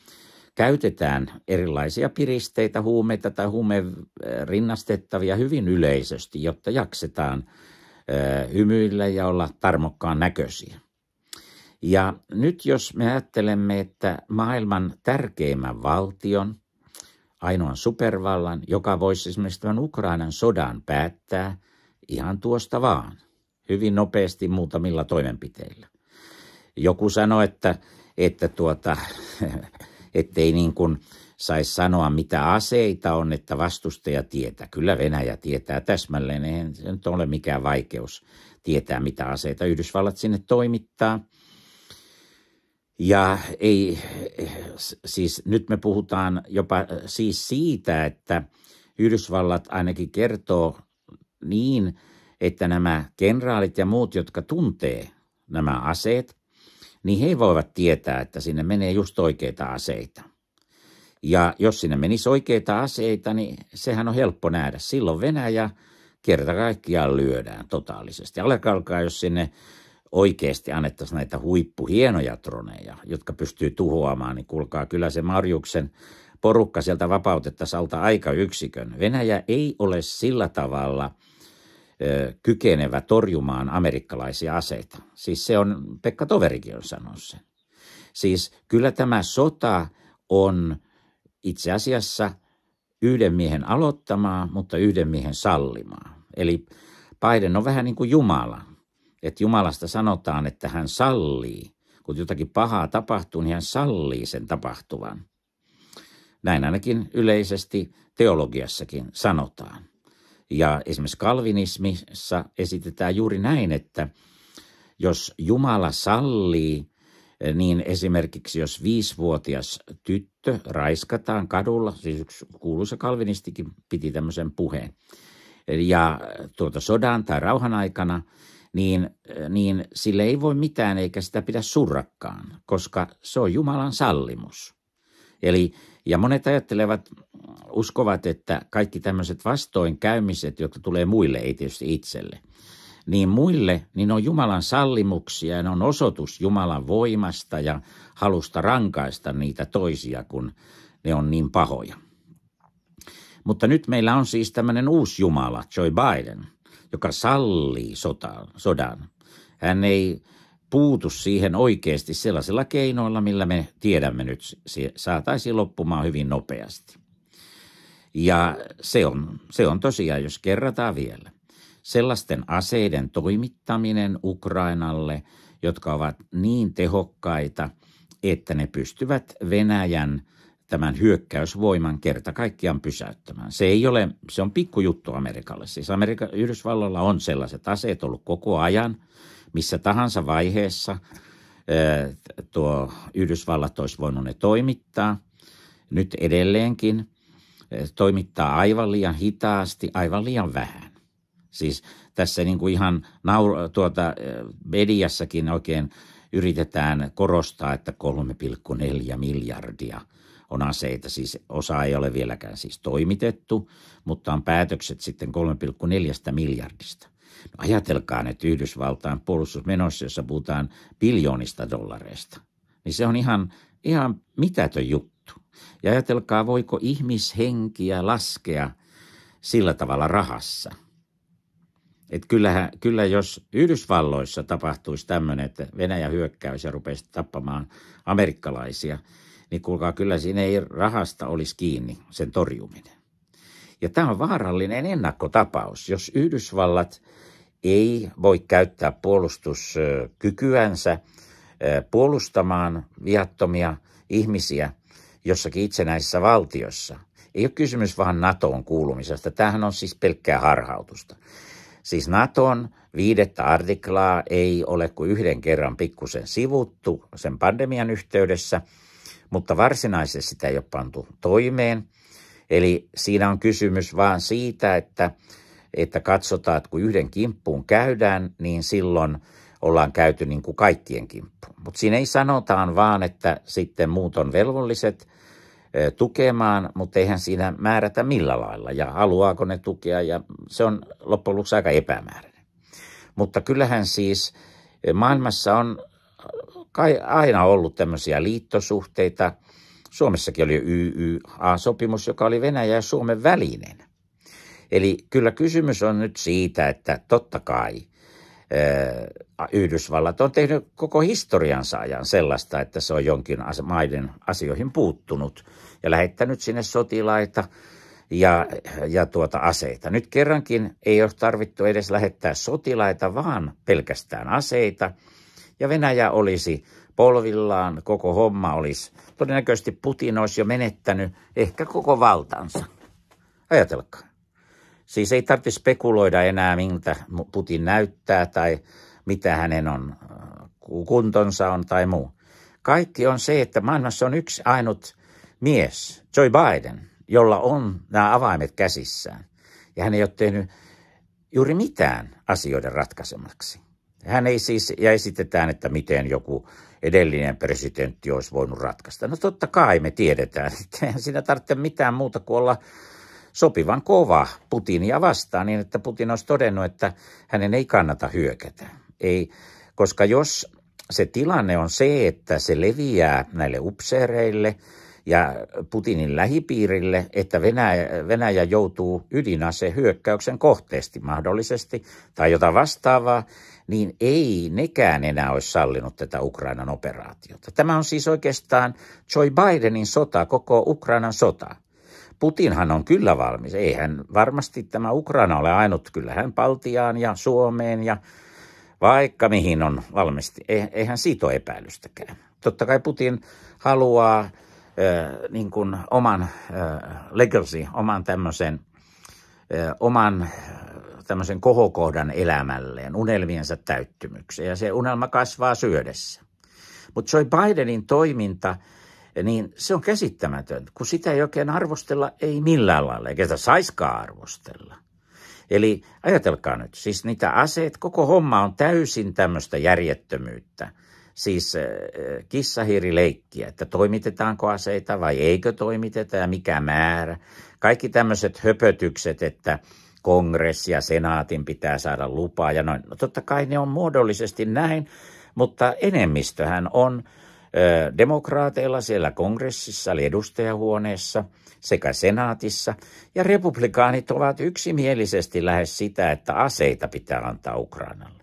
käytetään erilaisia piristeitä, huumeita tai huumerinnastettavia äh, hyvin yleisesti, jotta jaksetaan äh, hymyillä ja olla tarmokkaan näköisiä. Ja nyt jos me ajattelemme, että maailman tärkeimmän valtion, ainoan supervallan, joka voisi esimerkiksi tämän Ukrainan sodan päättää ihan tuosta vaan, hyvin nopeasti muutamilla toimenpiteillä. Joku sanoi, että, että tuota, ettei niin kuin saisi sanoa, mitä aseita on, että vastustaja tietää. Kyllä Venäjä tietää täsmälleen, ei se nyt ole mikään vaikeus tietää, mitä aseita Yhdysvallat sinne toimittaa. Ja ei, siis nyt me puhutaan jopa siis siitä, että Yhdysvallat ainakin kertoo niin, että nämä kenraalit ja muut, jotka tuntee nämä aseet, niin he voivat tietää, että sinne menee just oikeita aseita. Ja jos sinne menisi oikeita aseita, niin sehän on helppo nähdä. Silloin Venäjä kerta kaikkiaan lyödään totaalisesti. Alkaa, jos sinne oikeasti annettaisiin näitä huippuhienoja troneja, jotka pystyy tuhoamaan, niin kuulkaa kyllä se Marjuksen porukka sieltä vapautettaisiin alta aikayksikön. Venäjä ei ole sillä tavalla – kykenevä torjumaan amerikkalaisia aseita. Siis se on, Pekka Toverikin on sanonut sen. Siis kyllä tämä sota on itse asiassa yhden miehen aloittamaa, mutta yhden miehen sallimaa. Eli Biden on vähän niin kuin Jumala. Että Jumalasta sanotaan, että hän sallii. Kun jotakin pahaa tapahtuu, niin hän sallii sen tapahtuvan. Näin ainakin yleisesti teologiassakin sanotaan. Ja esimerkiksi kalvinismissa esitetään juuri näin, että jos Jumala sallii, niin esimerkiksi jos viisivuotias tyttö raiskataan kadulla, siis yksi kuuluisa kalvinistikin piti tämmöisen puheen, ja tuota sodan tai rauhan aikana, niin, niin sille ei voi mitään eikä sitä pidä surrakkaan, koska se on Jumalan sallimus. Eli, ja monet ajattelevat, uskovat, että kaikki tämmöiset vastoinkäymiset, jotka tulee muille, ei tietysti itselle, niin muille, niin on Jumalan sallimuksia ja ne on osoitus Jumalan voimasta ja halusta rankaista niitä toisia, kun ne on niin pahoja. Mutta nyt meillä on siis tämmöinen uusi Jumala, Joe Biden, joka sallii sodan. Hän ei puutu siihen oikeasti sellaisilla keinoilla, millä me tiedämme nyt, saataisiin loppumaan hyvin nopeasti. Ja se on, se on tosiaan, jos kerrataan vielä. Sellaisten aseiden toimittaminen Ukrainalle, jotka ovat niin tehokkaita, että ne pystyvät Venäjän tämän hyökkäysvoiman kerta kaikkiaan pysäyttämään. Se ei ole, se on pikkujuttu Amerikalle. Siis Amerika, Yhdysvalloilla on sellaiset aseet ollut koko ajan – missä tahansa vaiheessa äh, tuo Yhdysvallat olisi voinut ne toimittaa. Nyt edelleenkin äh, toimittaa aivan liian hitaasti, aivan liian vähän. Siis tässä niin kuin ihan naur- tuota, äh, mediassakin oikein yritetään korostaa, että 3,4 miljardia on aseita. Siis osa ei ole vieläkään siis toimitettu, mutta on päätökset sitten 3,4 miljardista. No ajatelkaa nyt Yhdysvaltain puolustusmenossa, menossa, jossa puhutaan biljoonista dollareista. Niin se on ihan, ihan mitätön juttu. Ja ajatelkaa, voiko ihmishenkiä laskea sillä tavalla rahassa – että kyllähän, kyllä jos Yhdysvalloissa tapahtuisi tämmöinen, että Venäjä hyökkäisi ja rupeisi tappamaan amerikkalaisia, niin kuulkaa, kyllä siinä ei rahasta olisi kiinni sen torjuminen. Ja tämä on vaarallinen ennakkotapaus, jos Yhdysvallat – ei voi käyttää puolustuskykyänsä puolustamaan viattomia ihmisiä jossakin itsenäisessä valtiossa. Ei ole kysymys vaan NATOon kuulumisesta. Tämähän on siis pelkkää harhautusta. Siis NATOn viidettä artiklaa ei ole kuin yhden kerran pikkusen sivuttu sen pandemian yhteydessä, mutta varsinaisesti sitä ei ole pantu toimeen. Eli siinä on kysymys vaan siitä, että että katsotaan, että kun yhden kimppuun käydään, niin silloin ollaan käyty niin kuin kaikkien kimppuun. Mutta siinä ei sanotaan vaan, että sitten muut on velvolliset tukemaan, mutta eihän siinä määrätä millä lailla ja haluaako ne tukea ja se on loppujen lopuksi aika epämääräinen. Mutta kyllähän siis maailmassa on kai aina ollut tämmöisiä liittosuhteita. Suomessakin oli YYA-sopimus, joka oli Venäjä ja Suomen välinen. Eli kyllä kysymys on nyt siitä, että totta kai Yhdysvallat on tehnyt koko historiansa ajan sellaista, että se on jonkin maiden asioihin puuttunut ja lähettänyt sinne sotilaita ja, ja tuota aseita. Nyt kerrankin ei ole tarvittu edes lähettää sotilaita, vaan pelkästään aseita. Ja Venäjä olisi polvillaan, koko homma olisi, todennäköisesti Putin olisi jo menettänyt ehkä koko valtansa. Ajatelkaa. Siis ei tarvitse spekuloida enää, miltä Putin näyttää tai mitä hänen on, äh, kuntonsa on tai muu. Kaikki on se, että maailmassa on yksi ainut mies, Joe Biden, jolla on nämä avaimet käsissään. Ja hän ei ole tehnyt juuri mitään asioiden ratkaisemaksi. Hän ei siis, ja esitetään, että miten joku edellinen presidentti olisi voinut ratkaista. No totta kai me tiedetään, että siinä tarvitse mitään muuta kuin olla sopivan kova Putinia vastaan niin, että Putin olisi todennut, että hänen ei kannata hyökätä. Ei, koska jos se tilanne on se, että se leviää näille upseereille ja Putinin lähipiirille, että Venäjä, Venäjä joutuu ydinasehyökkäyksen kohteesti mahdollisesti tai jotain vastaavaa, niin ei nekään enää olisi sallinut tätä Ukrainan operaatiota. Tämä on siis oikeastaan Joe Bidenin sota, koko Ukrainan sota. Putinhan on kyllä valmis. Eihän varmasti tämä Ukraina ole ainut. Kyllähän Baltiaan ja Suomeen ja vaikka mihin on valmisti. E, eihän siitä ole epäilystäkään. Totta kai Putin haluaa äh, niin kuin oman äh, legacy, oman tämmöisen, äh, oman tämmöisen kohokohdan elämälleen, unelmiensa täyttymykseen. Ja se unelma kasvaa syödessä. Mutta Joe Bidenin toiminta – niin se on käsittämätöntä, kun sitä ei oikein arvostella ei millään lailla, eikä sitä saiskaan arvostella. Eli ajatelkaa nyt, siis niitä aseet, koko homma on täysin tämmöistä järjettömyyttä. Siis äh, kissahiirileikkiä, että toimitetaanko aseita vai eikö toimiteta ja mikä määrä. Kaikki tämmöiset höpötykset, että kongressi ja senaatin pitää saada lupaa ja noin. No totta kai ne on muodollisesti näin, mutta enemmistöhän on äh, demokraateilla siellä kongressissa, eli edustajahuoneessa sekä senaatissa, ja republikaanit ovat yksimielisesti lähes sitä, että aseita pitää antaa Ukrainalle.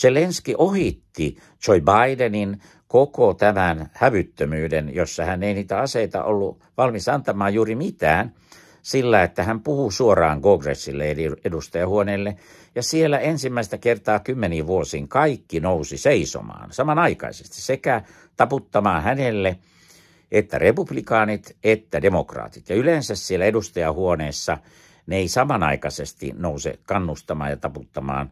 Zelenski ohitti Joe Bidenin koko tämän hävyttömyyden, jossa hän ei niitä aseita ollut valmis antamaan juuri mitään, sillä että hän puhuu suoraan kongressille eli edustajahuoneelle – ja siellä ensimmäistä kertaa kymmeniin vuosiin kaikki nousi seisomaan samanaikaisesti sekä taputtamaan hänelle että republikaanit että demokraatit. Ja yleensä siellä edustajahuoneessa ne ei samanaikaisesti nouse kannustamaan ja taputtamaan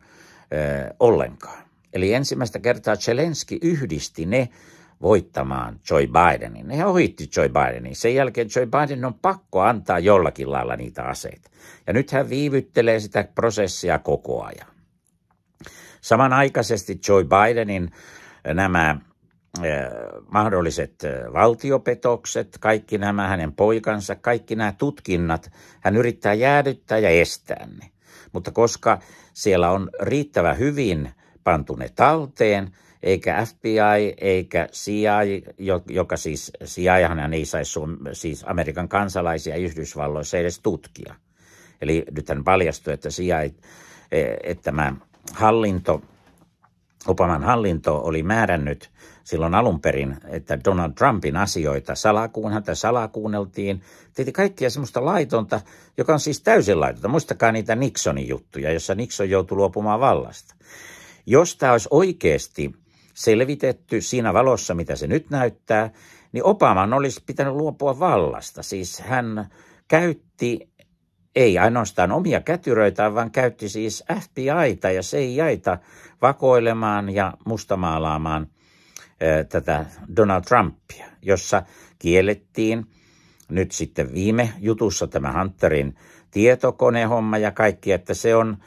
ö, ollenkaan. Eli ensimmäistä kertaa Zelenski yhdisti ne voittamaan Joe Bidenin. Ne ohitti Joe Bidenin. Sen jälkeen Joe Biden on pakko antaa jollakin lailla niitä aseita. Ja nyt hän viivyttelee sitä prosessia koko ajan. Samanaikaisesti Joe Bidenin eh, nämä eh, mahdolliset eh, valtiopetokset, kaikki nämä hänen poikansa, kaikki nämä tutkinnat, hän yrittää jäädyttää ja estää ne. Mutta koska siellä on riittävä hyvin pantu ne talteen, eikä FBI, eikä CIA, joka siis, CIAhan ei saisi sun, siis Amerikan kansalaisia Yhdysvalloissa edes tutkia. Eli nythän paljastui, että CIA, eh, että tämä hallinto, Obaman hallinto oli määrännyt silloin alun perin, että Donald Trumpin asioita salakuun, häntä salakuunneltiin. Tehtiin kaikkia semmoista laitonta, joka on siis täysin laitonta. Muistakaa niitä Nixonin juttuja, jossa Nixon joutui luopumaan vallasta. Jos tämä olisi oikeasti selvitetty siinä valossa, mitä se nyt näyttää, niin Obaman olisi pitänyt luopua vallasta. Siis hän käytti ei ainoastaan omia kätyröitä, vaan käytti siis FBIta ja CIAita vakoilemaan ja mustamaalaamaan tätä Donald Trumpia, jossa kiellettiin nyt sitten viime jutussa tämä Hunterin tietokonehomma ja kaikki, että se on –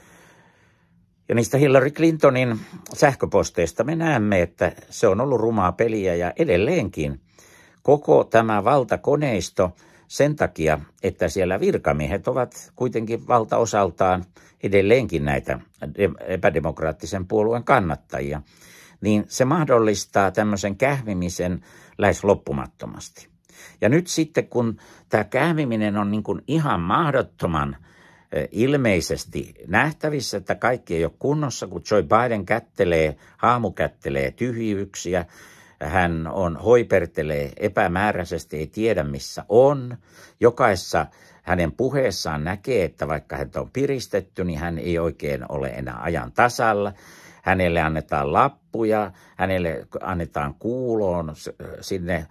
ja niistä Hillary Clintonin sähköposteista me näemme, että se on ollut rumaa peliä ja edelleenkin koko tämä valtakoneisto sen takia, että siellä virkamiehet ovat kuitenkin valtaosaltaan edelleenkin näitä epädemokraattisen puolueen kannattajia, niin se mahdollistaa tämmöisen kähvimisen lähes loppumattomasti. Ja nyt sitten, kun tämä kähviminen on niin kuin ihan mahdottoman – ilmeisesti nähtävissä, että kaikki ei ole kunnossa, kun Joe Biden kättelee, kättelee tyhjyyksiä, hän on hoipertelee epämääräisesti, ei tiedä missä on. Jokaisessa hänen puheessaan näkee, että vaikka hän on piristetty, niin hän ei oikein ole enää ajan tasalla. Hänelle annetaan lappuja, hänelle annetaan kuuloon sinne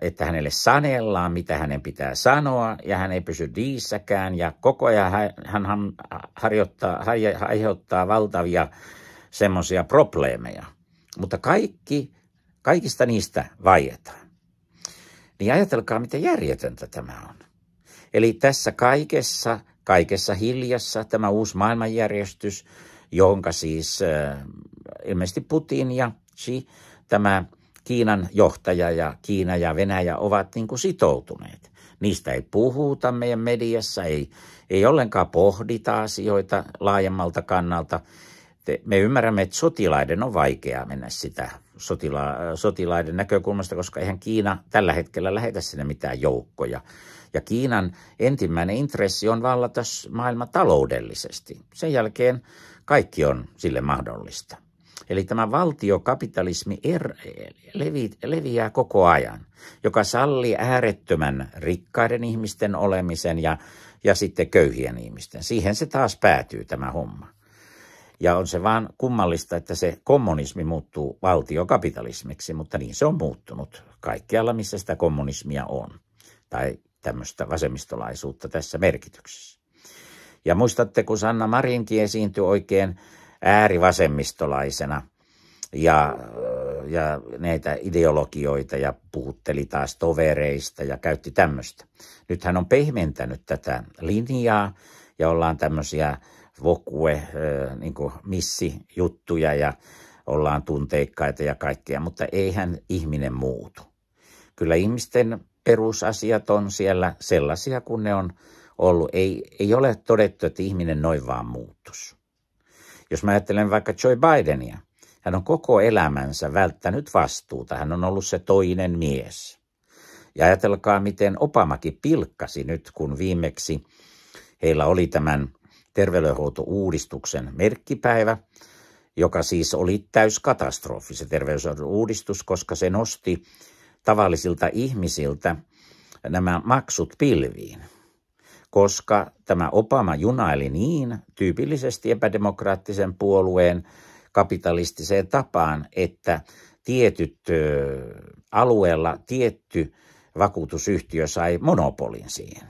että hänelle sanellaan, mitä hänen pitää sanoa, ja hän ei pysy diissäkään, ja koko ajan hän harjoittaa, aiheuttaa valtavia semmoisia probleemeja. Mutta kaikki, kaikista niistä vaietaan. Niin ajatelkaa, miten järjetöntä tämä on. Eli tässä kaikessa, kaikessa hiljassa tämä uusi maailmanjärjestys, jonka siis äh, ilmeisesti Putin ja Xi, tämä – Kiinan johtaja ja Kiina ja Venäjä ovat niin kuin sitoutuneet. Niistä ei puhuta meidän mediassa, ei, ei ollenkaan pohdita asioita laajemmalta kannalta. Me ymmärrämme, että sotilaiden on vaikeaa mennä sitä sotila- sotilaiden näkökulmasta, koska eihän Kiina tällä hetkellä lähetä sinne mitään joukkoja. Ja Kiinan ensimmäinen intressi on vallata maailma taloudellisesti. Sen jälkeen kaikki on sille mahdollista. Eli tämä valtiokapitalismi er, levi, leviää koko ajan, joka sallii äärettömän rikkaiden ihmisten olemisen ja, ja sitten köyhien ihmisten. Siihen se taas päätyy tämä homma. Ja on se vaan kummallista, että se kommunismi muuttuu valtiokapitalismiksi, mutta niin se on muuttunut kaikkialla, missä sitä kommunismia on. Tai tämmöistä vasemmistolaisuutta tässä merkityksessä. Ja muistatte, kun Sanna Marinkin esiintyi oikein äärivasemmistolaisena ja, ja näitä ideologioita ja puhutteli taas tovereista ja käytti tämmöistä. Nyt hän on pehmentänyt tätä linjaa ja ollaan tämmöisiä vokue, niin juttuja ja ollaan tunteikkaita ja kaikkea, mutta eihän ihminen muutu. Kyllä ihmisten perusasiat on siellä sellaisia kuin ne on ollut. Ei, ei ole todettu, että ihminen noin vaan muuttuisi. Jos mä ajattelen vaikka Joe Bidenia, hän on koko elämänsä välttänyt vastuuta. Hän on ollut se toinen mies. Ja ajatelkaa, miten Obamakin pilkkasi nyt, kun viimeksi heillä oli tämän terveydenhuoltouudistuksen merkkipäivä, joka siis oli täyskatastrofi se terveydenhuoltouudistus, koska se nosti tavallisilta ihmisiltä nämä maksut pilviin koska tämä Obama junaili niin tyypillisesti epädemokraattisen puolueen kapitalistiseen tapaan, että tietyt alueella tietty vakuutusyhtiö sai monopolin siihen.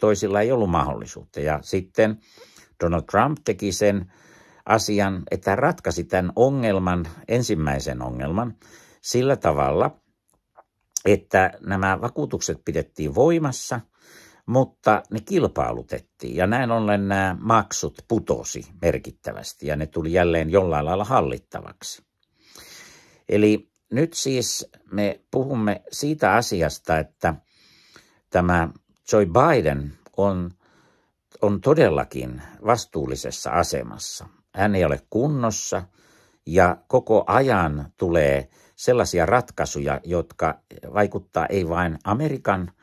Toisilla ei ollut mahdollisuutta. Ja sitten Donald Trump teki sen asian, että hän ratkaisi tämän ongelman, ensimmäisen ongelman, sillä tavalla, että nämä vakuutukset pidettiin voimassa – mutta ne kilpailutettiin ja näin ollen nämä maksut putosi merkittävästi ja ne tuli jälleen jollain lailla hallittavaksi. Eli nyt siis me puhumme siitä asiasta, että tämä Joe Biden on, on todellakin vastuullisessa asemassa. Hän ei ole kunnossa ja koko ajan tulee sellaisia ratkaisuja, jotka vaikuttaa ei vain Amerikan –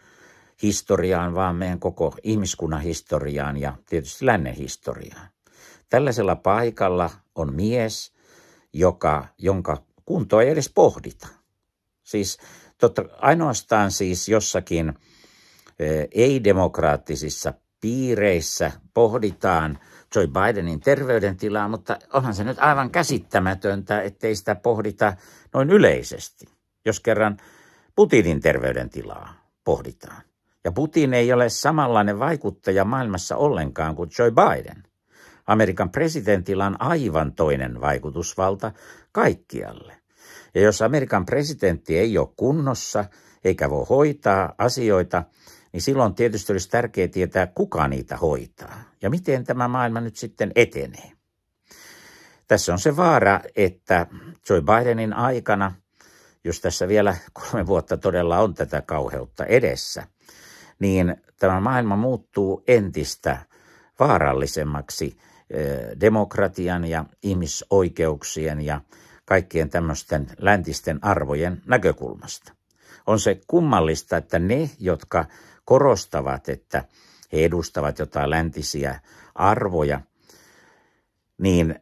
historiaan, vaan meidän koko ihmiskunnan historiaan ja tietysti lännen historiaan. Tällaisella paikalla on mies, joka, jonka kuntoa ei edes pohdita. Siis totta, ainoastaan siis jossakin e, ei-demokraattisissa piireissä pohditaan Joe Bidenin terveydentilaa, mutta onhan se nyt aivan käsittämätöntä, ettei sitä pohdita noin yleisesti, jos kerran Putinin terveydentilaa pohditaan. Ja Putin ei ole samanlainen vaikuttaja maailmassa ollenkaan kuin Joe Biden. Amerikan presidentillä on aivan toinen vaikutusvalta kaikkialle. Ja jos Amerikan presidentti ei ole kunnossa eikä voi hoitaa asioita, niin silloin tietysti olisi tärkeää tietää, kuka niitä hoitaa ja miten tämä maailma nyt sitten etenee. Tässä on se vaara, että Joe Bidenin aikana, jos tässä vielä kolme vuotta todella on tätä kauheutta edessä – niin tämä maailma muuttuu entistä vaarallisemmaksi demokratian ja ihmisoikeuksien ja kaikkien tämmöisten läntisten arvojen näkökulmasta. On se kummallista, että ne, jotka korostavat, että he edustavat jotain läntisiä arvoja, niin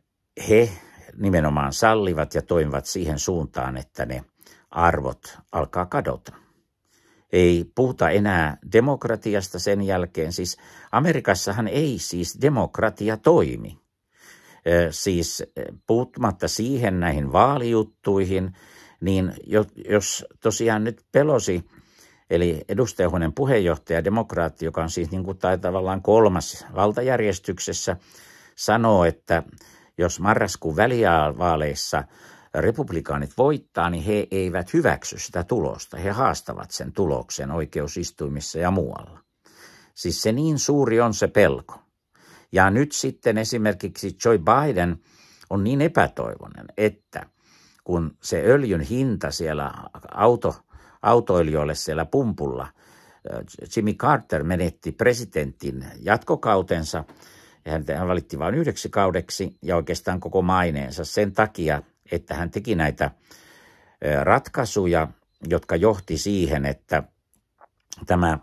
he nimenomaan sallivat ja toimivat siihen suuntaan, että ne arvot alkaa kadota ei puhuta enää demokratiasta sen jälkeen. Siis Amerikassahan ei siis demokratia toimi. Siis puuttumatta siihen näihin vaalijuttuihin, niin jos tosiaan nyt Pelosi, eli edustajahuoneen puheenjohtaja, demokraatti, joka on siis niin kuin tai tavallaan kolmas valtajärjestyksessä, sanoo, että jos marraskuun välivaaleissa – republikaanit voittaa, niin he eivät hyväksy sitä tulosta. He haastavat sen tuloksen oikeusistuimissa ja muualla. Siis se niin suuri on se pelko. Ja nyt sitten esimerkiksi Joe Biden on niin epätoivoinen, että kun se öljyn hinta siellä auto, autoilijoille siellä pumpulla, äh, Jimmy Carter menetti presidentin jatkokautensa, hän valitti vain yhdeksi kaudeksi ja oikeastaan koko maineensa sen takia, että hän teki näitä ratkaisuja, jotka johti siihen, että tämä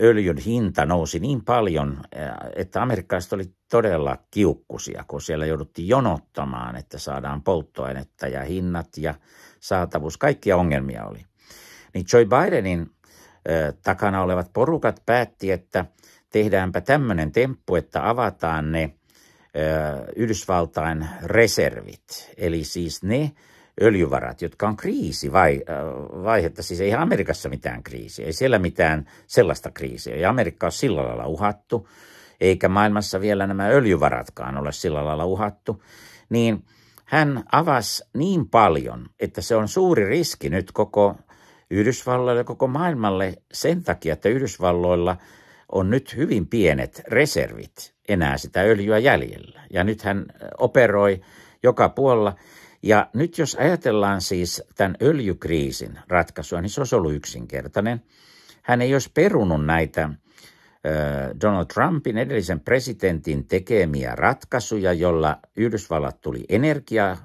öljyn hinta nousi niin paljon, että amerikkalaiset oli todella kiukkusia, kun siellä jouduttiin jonottamaan, että saadaan polttoainetta ja hinnat ja saatavuus, kaikkia ongelmia oli. Niin Joe Bidenin takana olevat porukat päätti, että tehdäänpä tämmöinen temppu, että avataan ne Yhdysvaltain reservit, eli siis ne öljyvarat, jotka on kriisi kriisivaihetta, siis ei Amerikassa mitään kriisiä, ei siellä mitään sellaista kriisiä. Ja Amerikka on sillä lailla uhattu, eikä maailmassa vielä nämä öljyvaratkaan ole sillä lailla uhattu, niin hän avasi niin paljon, että se on suuri riski nyt koko Yhdysvalloille ja koko maailmalle sen takia, että Yhdysvalloilla on nyt hyvin pienet reservit enää sitä öljyä jäljellä. Ja nyt hän operoi joka puolella. Ja nyt jos ajatellaan siis tämän öljykriisin ratkaisua, niin se olisi ollut yksinkertainen. Hän ei olisi perunut näitä Donald Trumpin edellisen presidentin tekemiä ratkaisuja, jolla Yhdysvallat tuli energia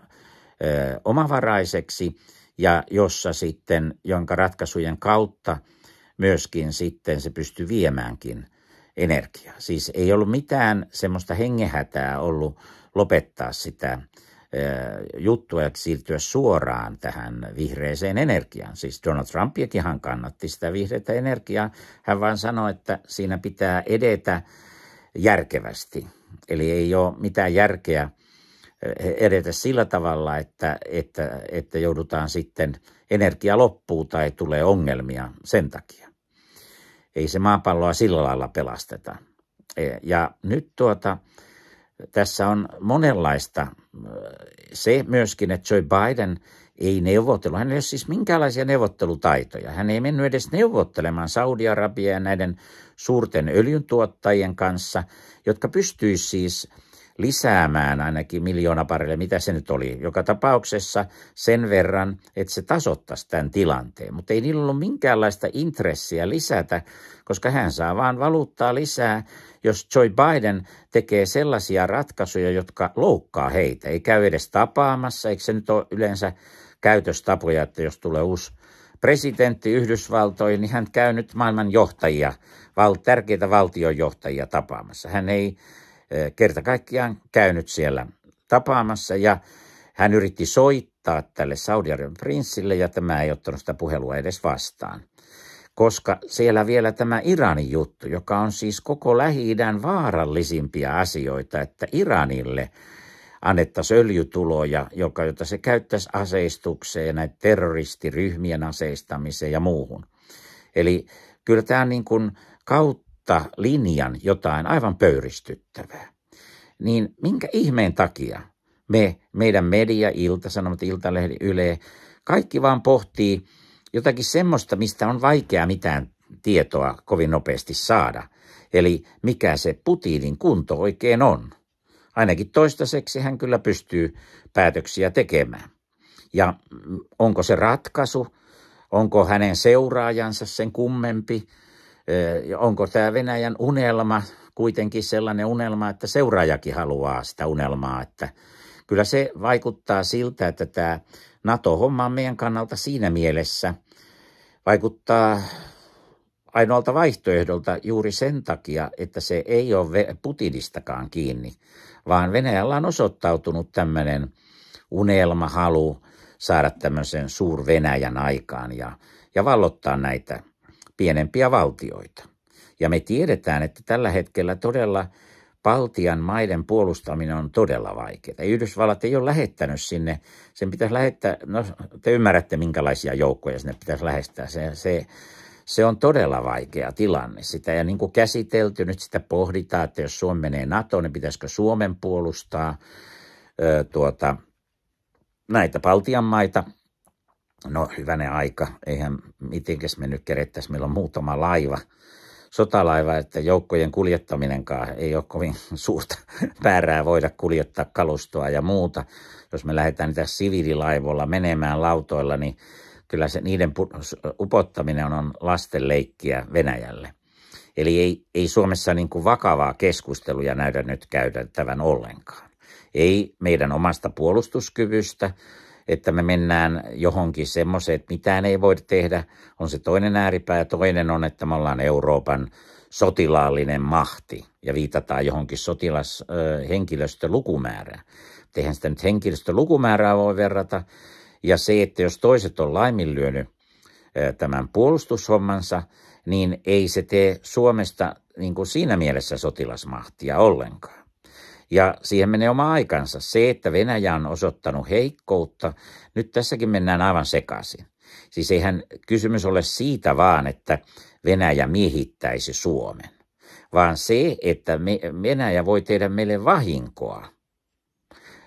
omavaraiseksi ja jossa sitten, jonka ratkaisujen kautta myöskin sitten se pystyi viemäänkin – energia. Siis ei ollut mitään semmoista hengehätää ollut lopettaa sitä juttua ja siirtyä suoraan tähän vihreeseen energiaan. Siis Donald Trumpiakin hän kannatti sitä vihreätä energiaa. Hän vain sanoi, että siinä pitää edetä järkevästi. Eli ei ole mitään järkeä edetä sillä tavalla, että, että, että joudutaan sitten energia loppuu tai tulee ongelmia sen takia ei se maapalloa sillä lailla pelasteta. E, ja nyt tuota, tässä on monenlaista se myöskin, että Joe Biden ei neuvottelu. Hänellä ei ole siis minkäänlaisia neuvottelutaitoja. Hän ei mennyt edes neuvottelemaan Saudi-Arabia ja näiden suurten öljyntuottajien kanssa, jotka pystyisivät siis – lisäämään ainakin miljoona parille, mitä se nyt oli, joka tapauksessa sen verran, että se tasoittaisi tämän tilanteen. Mutta ei niillä ollut minkäänlaista intressiä lisätä, koska hän saa vaan valuuttaa lisää, jos Joe Biden tekee sellaisia ratkaisuja, jotka loukkaa heitä. Ei käy edes tapaamassa, eikö se nyt ole yleensä käytöstapoja, että jos tulee uusi presidentti Yhdysvaltoihin, niin hän käy nyt maailman johtajia, val, tärkeitä valtionjohtajia tapaamassa. Hän ei kerta kaikkiaan käynyt siellä tapaamassa ja hän yritti soittaa tälle Saudi-Arabian prinssille ja tämä ei ottanut sitä puhelua edes vastaan. Koska siellä vielä tämä Iranin juttu, joka on siis koko Lähi-idän vaarallisimpia asioita, että Iranille annettaisiin öljytuloja, joka, jota se käyttäisi aseistukseen ja näitä terroristiryhmien aseistamiseen ja muuhun. Eli kyllä tämä niin kuin kautta kautta linjan jotain aivan pöyristyttävää, niin minkä ihmeen takia me, meidän media, Ilta, Sanomat, Iltalehdi, Yle, kaikki vaan pohtii jotakin semmoista, mistä on vaikea mitään tietoa kovin nopeasti saada. Eli mikä se Putinin kunto oikein on. Ainakin toistaiseksi hän kyllä pystyy päätöksiä tekemään. Ja onko se ratkaisu, onko hänen seuraajansa sen kummempi, Eh, onko tämä Venäjän unelma kuitenkin sellainen unelma, että seuraajakin haluaa sitä unelmaa, että kyllä se vaikuttaa siltä, että tämä NATO-homma on meidän kannalta siinä mielessä vaikuttaa ainoalta vaihtoehdolta juuri sen takia, että se ei ole Putinistakaan kiinni, vaan Venäjällä on osoittautunut tämmöinen unelma, halu saada tämmöisen suur-Venäjän aikaan ja, ja vallottaa näitä pienempiä valtioita. Ja me tiedetään, että tällä hetkellä todella Baltian maiden puolustaminen on todella vaikeaa. Yhdysvallat ei ole lähettänyt sinne, sen pitäisi lähettää, no te ymmärrätte minkälaisia joukkoja sinne pitäisi lähettää. Se, se, se on todella vaikea tilanne. Sitä ja niin kuin käsitelty, nyt sitä pohditaan, että jos Suomi menee NATOon, niin pitäisikö Suomen puolustaa ö, tuota, näitä Baltian maita – no hyvänä aika, eihän mitenkäs me nyt kerettäisiin, meillä on muutama laiva, sotalaiva, että joukkojen kuljettaminenkaan ei ole kovin suurta päärää voida kuljettaa kalustoa ja muuta. Jos me lähdetään niitä siviililaivoilla menemään lautoilla, niin kyllä se, niiden upottaminen on lastenleikkiä Venäjälle. Eli ei, ei Suomessa niin kuin vakavaa keskusteluja näytä nyt käydä tämän ollenkaan. Ei meidän omasta puolustuskyvystä, että me mennään johonkin semmoiseen, että mitään ei voida tehdä, on se toinen ääripää. Toinen on, että me ollaan Euroopan sotilaallinen mahti ja viitataan johonkin sotilashenkilöstölukumäärään. Eihän sitä nyt henkilöstölukumäärää voi verrata. Ja se, että jos toiset on laiminlyönyt tämän puolustushommansa, niin ei se tee Suomesta niin kuin siinä mielessä sotilasmahtia ollenkaan. Ja siihen menee oma aikansa. Se, että Venäjä on osoittanut heikkoutta, nyt tässäkin mennään aivan sekaisin. Siis eihän kysymys ole siitä vaan, että Venäjä miehittäisi Suomen, vaan se, että me, Venäjä voi tehdä meille vahinkoa –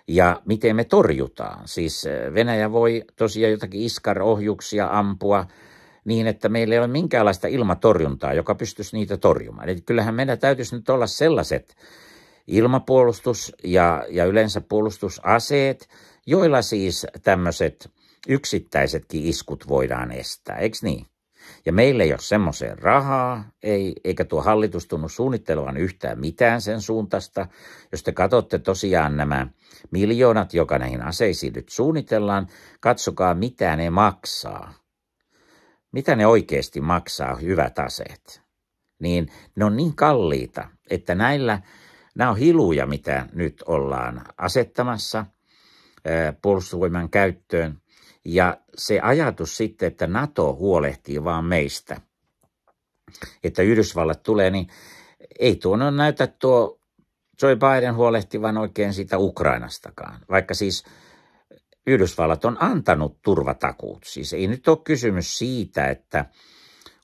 ja miten me torjutaan. Siis äh, Venäjä voi tosiaan jotakin iskarohjuksia ampua niin, että meillä ei ole minkäänlaista ilmatorjuntaa, joka pystyisi niitä torjumaan. Eli kyllähän meidän täytyisi nyt olla sellaiset ilmapuolustus ja, ja yleensä puolustusaseet, joilla siis tämmöiset yksittäisetkin iskut voidaan estää, eikö niin? Ja meillä ei ole semmoiseen rahaa, ei, eikä tuo hallitus tunnu suunnittelevan yhtään mitään sen suuntaista. Jos te katsotte tosiaan nämä miljoonat, joka näihin aseisiin nyt suunnitellaan, katsokaa mitä ne maksaa. Mitä ne oikeasti maksaa, hyvät aseet? Niin ne on niin kalliita, että näillä Nämä on hiluja, mitä nyt ollaan asettamassa puolustusvoiman käyttöön. Ja se ajatus sitten, että NATO huolehtii vaan meistä, että Yhdysvallat tulee, niin ei tuon no näytä tuo Joe Biden huolehtivan oikein sitä Ukrainastakaan. Vaikka siis Yhdysvallat on antanut turvatakuut. Siis ei nyt ole kysymys siitä, että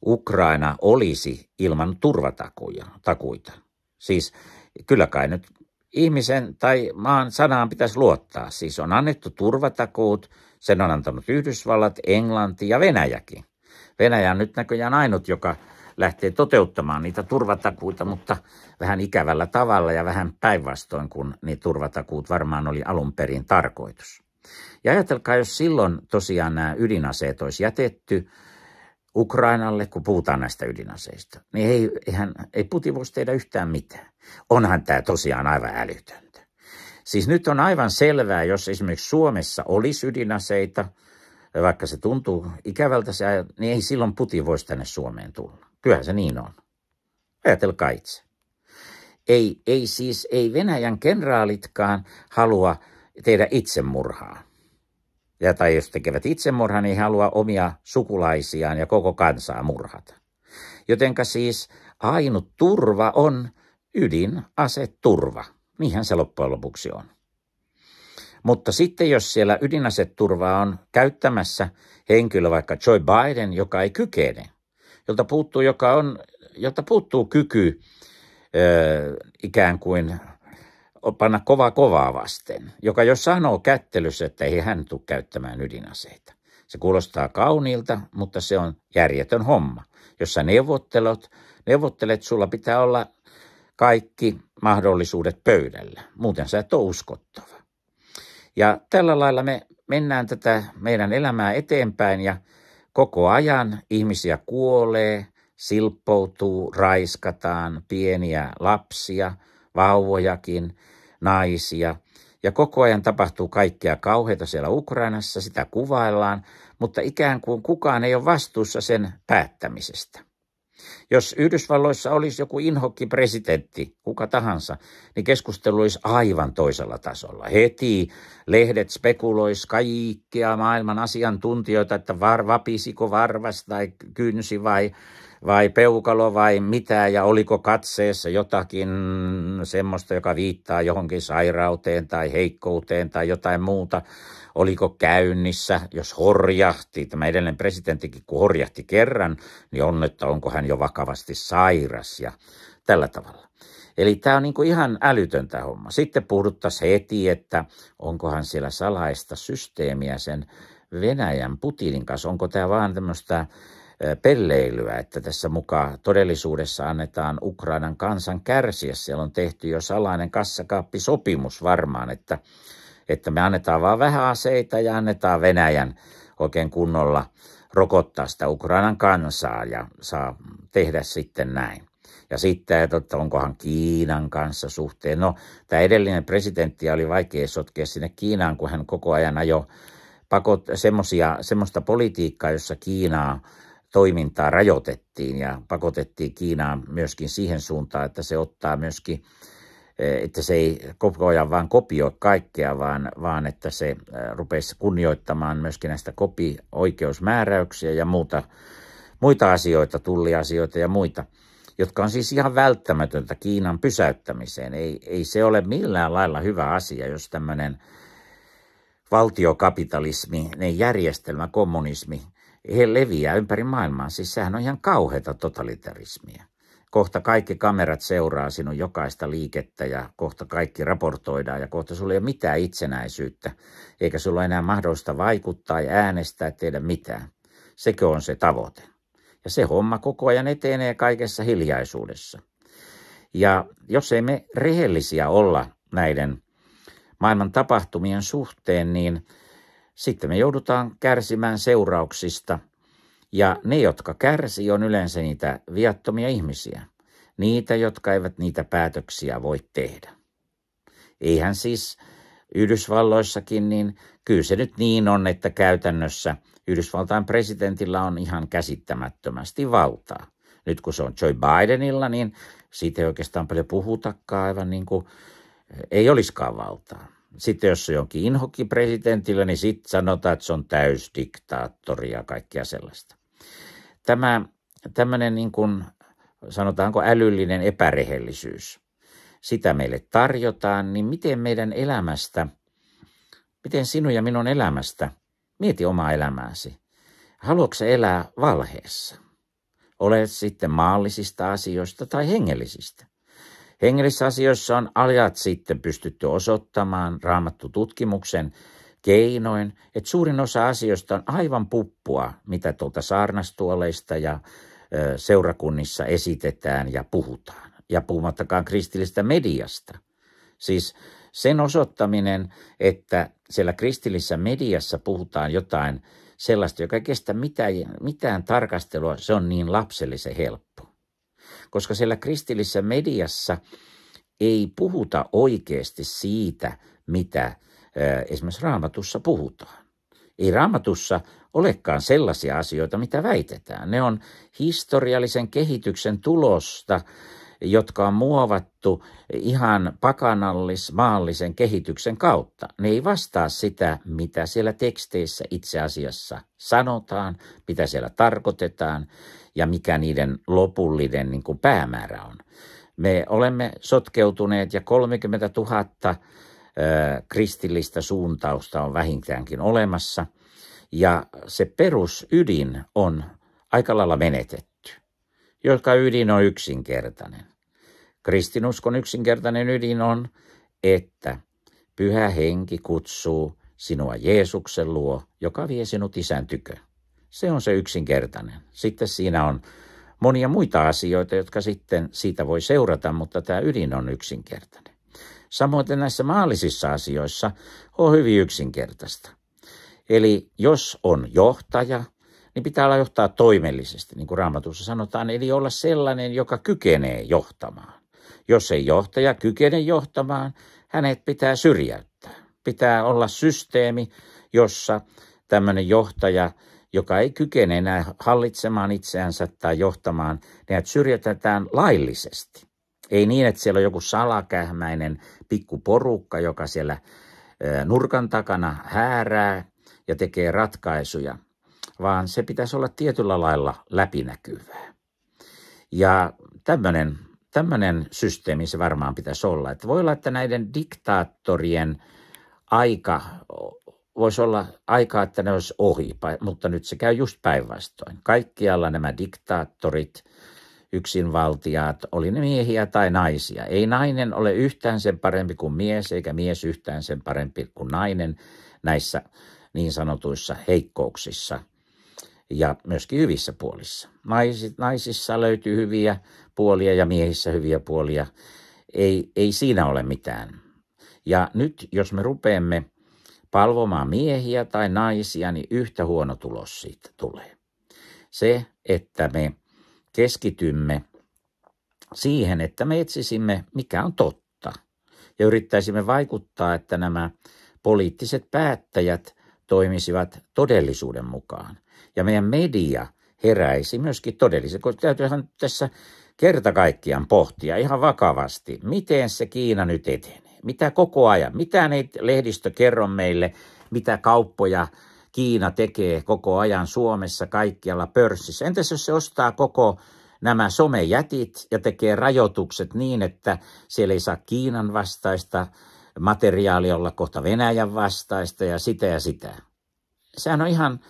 Ukraina olisi ilman turvatakuja. Takuita. Siis kyllä kai nyt ihmisen tai maan sanaan pitäisi luottaa. Siis on annettu turvatakuut, sen on antanut Yhdysvallat, Englanti ja Venäjäkin. Venäjä on nyt näköjään ainut, joka lähtee toteuttamaan niitä turvatakuita, mutta vähän ikävällä tavalla ja vähän päinvastoin, kun ne turvatakuut varmaan oli alun perin tarkoitus. Ja ajatelkaa, jos silloin tosiaan nämä ydinaseet olisi jätetty Ukrainalle, kun puhutaan näistä ydinaseista, niin ei, eihän, ei Putin voisi tehdä yhtään mitään. Onhan tämä tosiaan aivan älytöntä. Siis nyt on aivan selvää, jos esimerkiksi Suomessa olisi ydinaseita, vaikka se tuntuu ikävältä, se, niin ei silloin Putin voisi tänne Suomeen tulla. Kyllähän se niin on. Ajatelkaa itse. Ei, ei siis, ei Venäjän kenraalitkaan halua tehdä itsemurhaa ja tai jos tekevät itsemurhan, niin he haluaa omia sukulaisiaan ja koko kansaa murhata. Jotenka siis ainut turva on ydinaseturva. Niinhän se loppujen lopuksi on. Mutta sitten jos siellä ydinaseturva on käyttämässä henkilö vaikka Joe Biden, joka ei kykene, jolta puuttuu, joka on, jolta puuttuu kyky ö, ikään kuin panna kova kovaa vasten, joka jos sanoo kättelyssä, että ei hän tule käyttämään ydinaseita. Se kuulostaa kauniilta, mutta se on järjetön homma. Jos sä neuvottelet, neuvottelet sulla pitää olla kaikki mahdollisuudet pöydällä. Muuten sä et ole uskottava. Ja tällä lailla me mennään tätä meidän elämää eteenpäin ja koko ajan ihmisiä kuolee, silppoutuu, raiskataan pieniä lapsia, vauvojakin – naisia. Ja koko ajan tapahtuu kaikkea kauheita siellä Ukrainassa, sitä kuvaillaan, mutta ikään kuin kukaan ei ole vastuussa sen päättämisestä. Jos Yhdysvalloissa olisi joku inhokki presidentti, kuka tahansa, niin keskustelu olisi aivan toisella tasolla. Heti lehdet spekuloisi kaikkia maailman asiantuntijoita, että var, vapisiko varvas tai kynsi vai vai peukalo vai mitä ja oliko katseessa jotakin semmoista, joka viittaa johonkin sairauteen tai heikkouteen tai jotain muuta. Oliko käynnissä, jos horjahti, tämä edellinen presidenttikin kun horjahti kerran, niin on, että onko hän jo vakavasti sairas ja tällä tavalla. Eli tämä on niin kuin ihan älytöntä homma. Sitten puhduttaisiin heti, että onkohan siellä salaista systeemiä sen Venäjän Putinin kanssa, onko tämä vaan tämmöistä pelleilyä, että tässä mukaan todellisuudessa annetaan Ukrainan kansan kärsiä. Siellä on tehty jo salainen kassakaappisopimus varmaan, että, että me annetaan vaan vähän aseita ja annetaan Venäjän oikein kunnolla rokottaa sitä Ukrainan kansaa ja saa tehdä sitten näin. Ja sitten, että onkohan Kiinan kanssa suhteen. No, tämä edellinen presidentti oli vaikea sotkea sinne Kiinaan, kun hän koko ajan ajoi pakot, semmoisia semmoista politiikkaa, jossa Kiinaa toimintaa rajoitettiin ja pakotettiin Kiinaa myöskin siihen suuntaan, että se ottaa myöskin, eh, että se ei koko ajan vaan kopioi kaikkea, vaan, vaan että se eh, rupesi kunnioittamaan myöskin näistä kopioikeusmääräyksiä ja muuta, muita asioita, tulliasioita ja muita jotka on siis ihan välttämätöntä Kiinan pysäyttämiseen. Ei, ei se ole millään lailla hyvä asia, jos tämmöinen valtiokapitalismi, ne järjestelmä, kommunismi he leviää ympäri maailmaa. Siis sehän on ihan kauheata totalitarismia. Kohta kaikki kamerat seuraa sinun jokaista liikettä ja kohta kaikki raportoidaan ja kohta sulla ei ole mitään itsenäisyyttä, eikä sulla enää mahdollista vaikuttaa ja äänestää tehdä mitään. Sekö on se tavoite. Ja se homma koko ajan etenee kaikessa hiljaisuudessa. Ja jos ei me rehellisiä olla näiden maailman tapahtumien suhteen, niin – sitten me joudutaan kärsimään seurauksista. Ja ne, jotka kärsi on yleensä niitä viattomia ihmisiä. Niitä, jotka eivät niitä päätöksiä voi tehdä. Eihän siis Yhdysvalloissakin, niin kyllä se nyt niin on, että käytännössä Yhdysvaltain presidentillä on ihan käsittämättömästi valtaa. Nyt kun se on Joe Bidenilla, niin siitä ei oikeastaan paljon puhutakaan, aivan niin kuin eh, ei olisikaan valtaa. Sitten jos se onkin inhokki presidentillä, niin sitten sanotaan, että se on täysdiktaattori ja kaikkea sellaista. Tämä tämmöinen niin kuin, sanotaanko älyllinen epärehellisyys, sitä meille tarjotaan, niin miten meidän elämästä, miten sinun ja minun elämästä, mieti omaa elämääsi. Haluatko elää valheessa? Olet sitten maallisista asioista tai hengellisistä asioissa on aljat sitten pystytty osoittamaan raamattu tutkimuksen keinoin, että suurin osa asioista on aivan puppua, mitä tuolta saarnastuoleista ja seurakunnissa esitetään ja puhutaan. Ja puhumattakaan kristillistä mediasta. Siis sen osoittaminen, että siellä kristillisessä mediassa puhutaan jotain sellaista, joka ei kestä mitään, mitään tarkastelua, se on niin lapsellisen helppo koska siellä kristillisessä mediassa ei puhuta oikeasti siitä, mitä esimerkiksi raamatussa puhutaan. Ei raamatussa olekaan sellaisia asioita, mitä väitetään. Ne on historiallisen kehityksen tulosta, jotka on muovattu ihan pakanallismaallisen kehityksen kautta. Ne ei vastaa sitä, mitä siellä teksteissä itse asiassa sanotaan, mitä siellä tarkoitetaan ja mikä niiden lopullinen niin kuin päämäärä on. Me olemme sotkeutuneet ja 30 000 ö, kristillistä suuntausta on vähintäänkin olemassa ja se perusydin on aika lailla menetetty, joka ydin on yksinkertainen. Kristinuskon yksinkertainen ydin on, että pyhä henki kutsuu sinua Jeesuksen luo, joka vie sinut isän tyköön. Se on se yksinkertainen. Sitten siinä on monia muita asioita, jotka sitten siitä voi seurata, mutta tämä ydin on yksinkertainen. Samoin näissä maallisissa asioissa on hyvin yksinkertaista. Eli jos on johtaja, niin pitää olla johtaa toimellisesti, niin kuin raamatussa sanotaan, eli olla sellainen, joka kykenee johtamaan. Jos ei johtaja kykene johtamaan, hänet pitää syrjäyttää. Pitää olla systeemi, jossa tämmöinen johtaja – joka ei kykene enää hallitsemaan itseänsä tai johtamaan, ne niin syrjätetään laillisesti. Ei niin, että siellä on joku salakähmäinen pikkuporukka, joka siellä nurkan takana häärää ja tekee ratkaisuja, vaan se pitäisi olla tietyllä lailla läpinäkyvää. Ja tämmöinen, tämmöinen systeemi se varmaan pitäisi olla. Että voi olla, että näiden diktaattorien aika voisi olla aikaa, että ne olisi ohi, mutta nyt se käy just päinvastoin. Kaikkialla nämä diktaattorit, yksinvaltiat oli ne miehiä tai naisia. Ei nainen ole yhtään sen parempi kuin mies, eikä mies yhtään sen parempi kuin nainen näissä niin sanotuissa heikkouksissa ja myöskin hyvissä puolissa. Naisissa löytyy hyviä puolia ja miehissä hyviä puolia. Ei, ei siinä ole mitään. Ja nyt jos me rupeamme – palvomaan miehiä tai naisia, niin yhtä huono tulos siitä tulee. Se, että me keskitymme siihen, että me etsisimme, mikä on totta, ja yrittäisimme vaikuttaa, että nämä poliittiset päättäjät toimisivat todellisuuden mukaan. Ja meidän media heräisi myöskin todellisen, koska täytyyhän tässä kerta kaikkiaan pohtia ihan vakavasti, miten se Kiina nyt etenee. Mitä koko ajan? Mitä ne lehdistö kerro meille, mitä kauppoja Kiina tekee koko ajan Suomessa, kaikkialla pörssissä? Entäs jos se ostaa koko nämä somejätit ja tekee rajoitukset niin, että siellä ei saa Kiinan vastaista materiaalia olla kohta Venäjän vastaista ja sitä ja sitä. Sehän on ihan,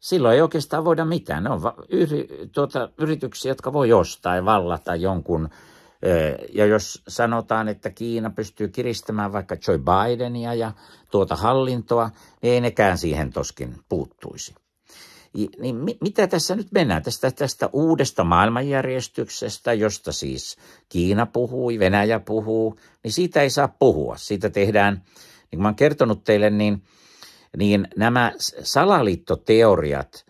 silloin ei oikeastaan voida mitään. Ne on yri, tuota, yrityksiä, jotka voi ostaa ja vallata jonkun ja jos sanotaan, että Kiina pystyy kiristämään vaikka Joe Bidenia ja tuota hallintoa, niin ei nekään siihen toskin puuttuisi. Niin mitä tässä nyt mennään? Tästä, tästä uudesta maailmanjärjestyksestä, josta siis Kiina puhui, Venäjä puhuu, niin siitä ei saa puhua. Siitä tehdään, niin kuin olen kertonut teille, niin, niin nämä salaliittoteoriat –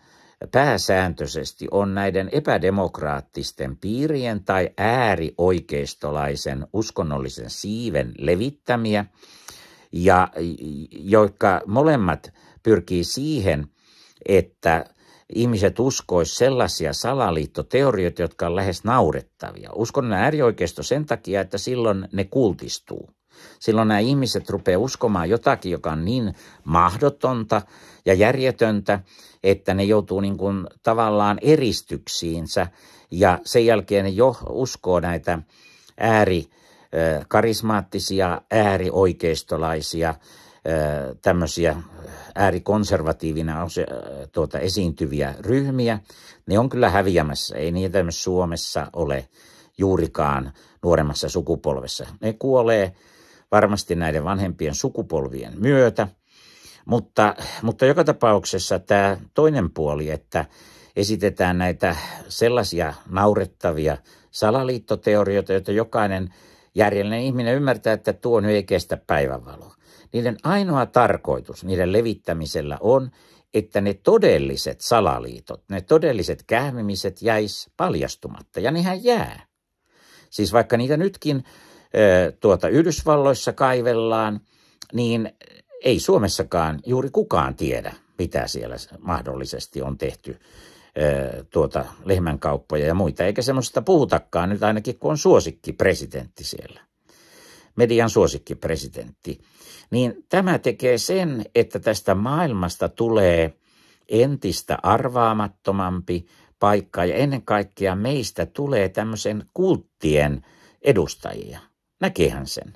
pääsääntöisesti on näiden epädemokraattisten piirien tai äärioikeistolaisen uskonnollisen siiven levittämiä, ja jotka molemmat pyrkii siihen, että ihmiset uskoisivat sellaisia salaliittoteorioita, jotka on lähes naurettavia. nämä äärioikeisto sen takia, että silloin ne kultistuu. Silloin nämä ihmiset rupeavat uskomaan jotakin, joka on niin mahdotonta ja järjetöntä, että ne joutuu niin kuin tavallaan eristyksiinsä ja sen jälkeen ne jo uskoo näitä ääri karismaattisia, äärioikeistolaisia, tämmöisiä äärikonservatiivina tuota, esiintyviä ryhmiä. Ne on kyllä häviämässä, ei niitä myös Suomessa ole juurikaan nuoremmassa sukupolvessa. Ne kuolee varmasti näiden vanhempien sukupolvien myötä – mutta, mutta joka tapauksessa tämä toinen puoli, että esitetään näitä sellaisia naurettavia salaliittoteorioita, joita jokainen järjellinen ihminen ymmärtää, että tuo nyt ei kestä päivänvaloa. Niiden ainoa tarkoitus niiden levittämisellä on, että ne todelliset salaliitot, ne todelliset kähmimiset jäis paljastumatta, ja nehän jää. Siis vaikka niitä nytkin tuota Yhdysvalloissa kaivellaan, niin ei Suomessakaan juuri kukaan tiedä, mitä siellä mahdollisesti on tehty tuota lehmänkauppoja ja muita, eikä semmoista puhutakaan nyt ainakin, kun on suosikki presidentti siellä median suosikkipresidentti, niin tämä tekee sen, että tästä maailmasta tulee entistä arvaamattomampi paikka ja ennen kaikkea meistä tulee tämmöisen kulttien edustajia. Näkehän sen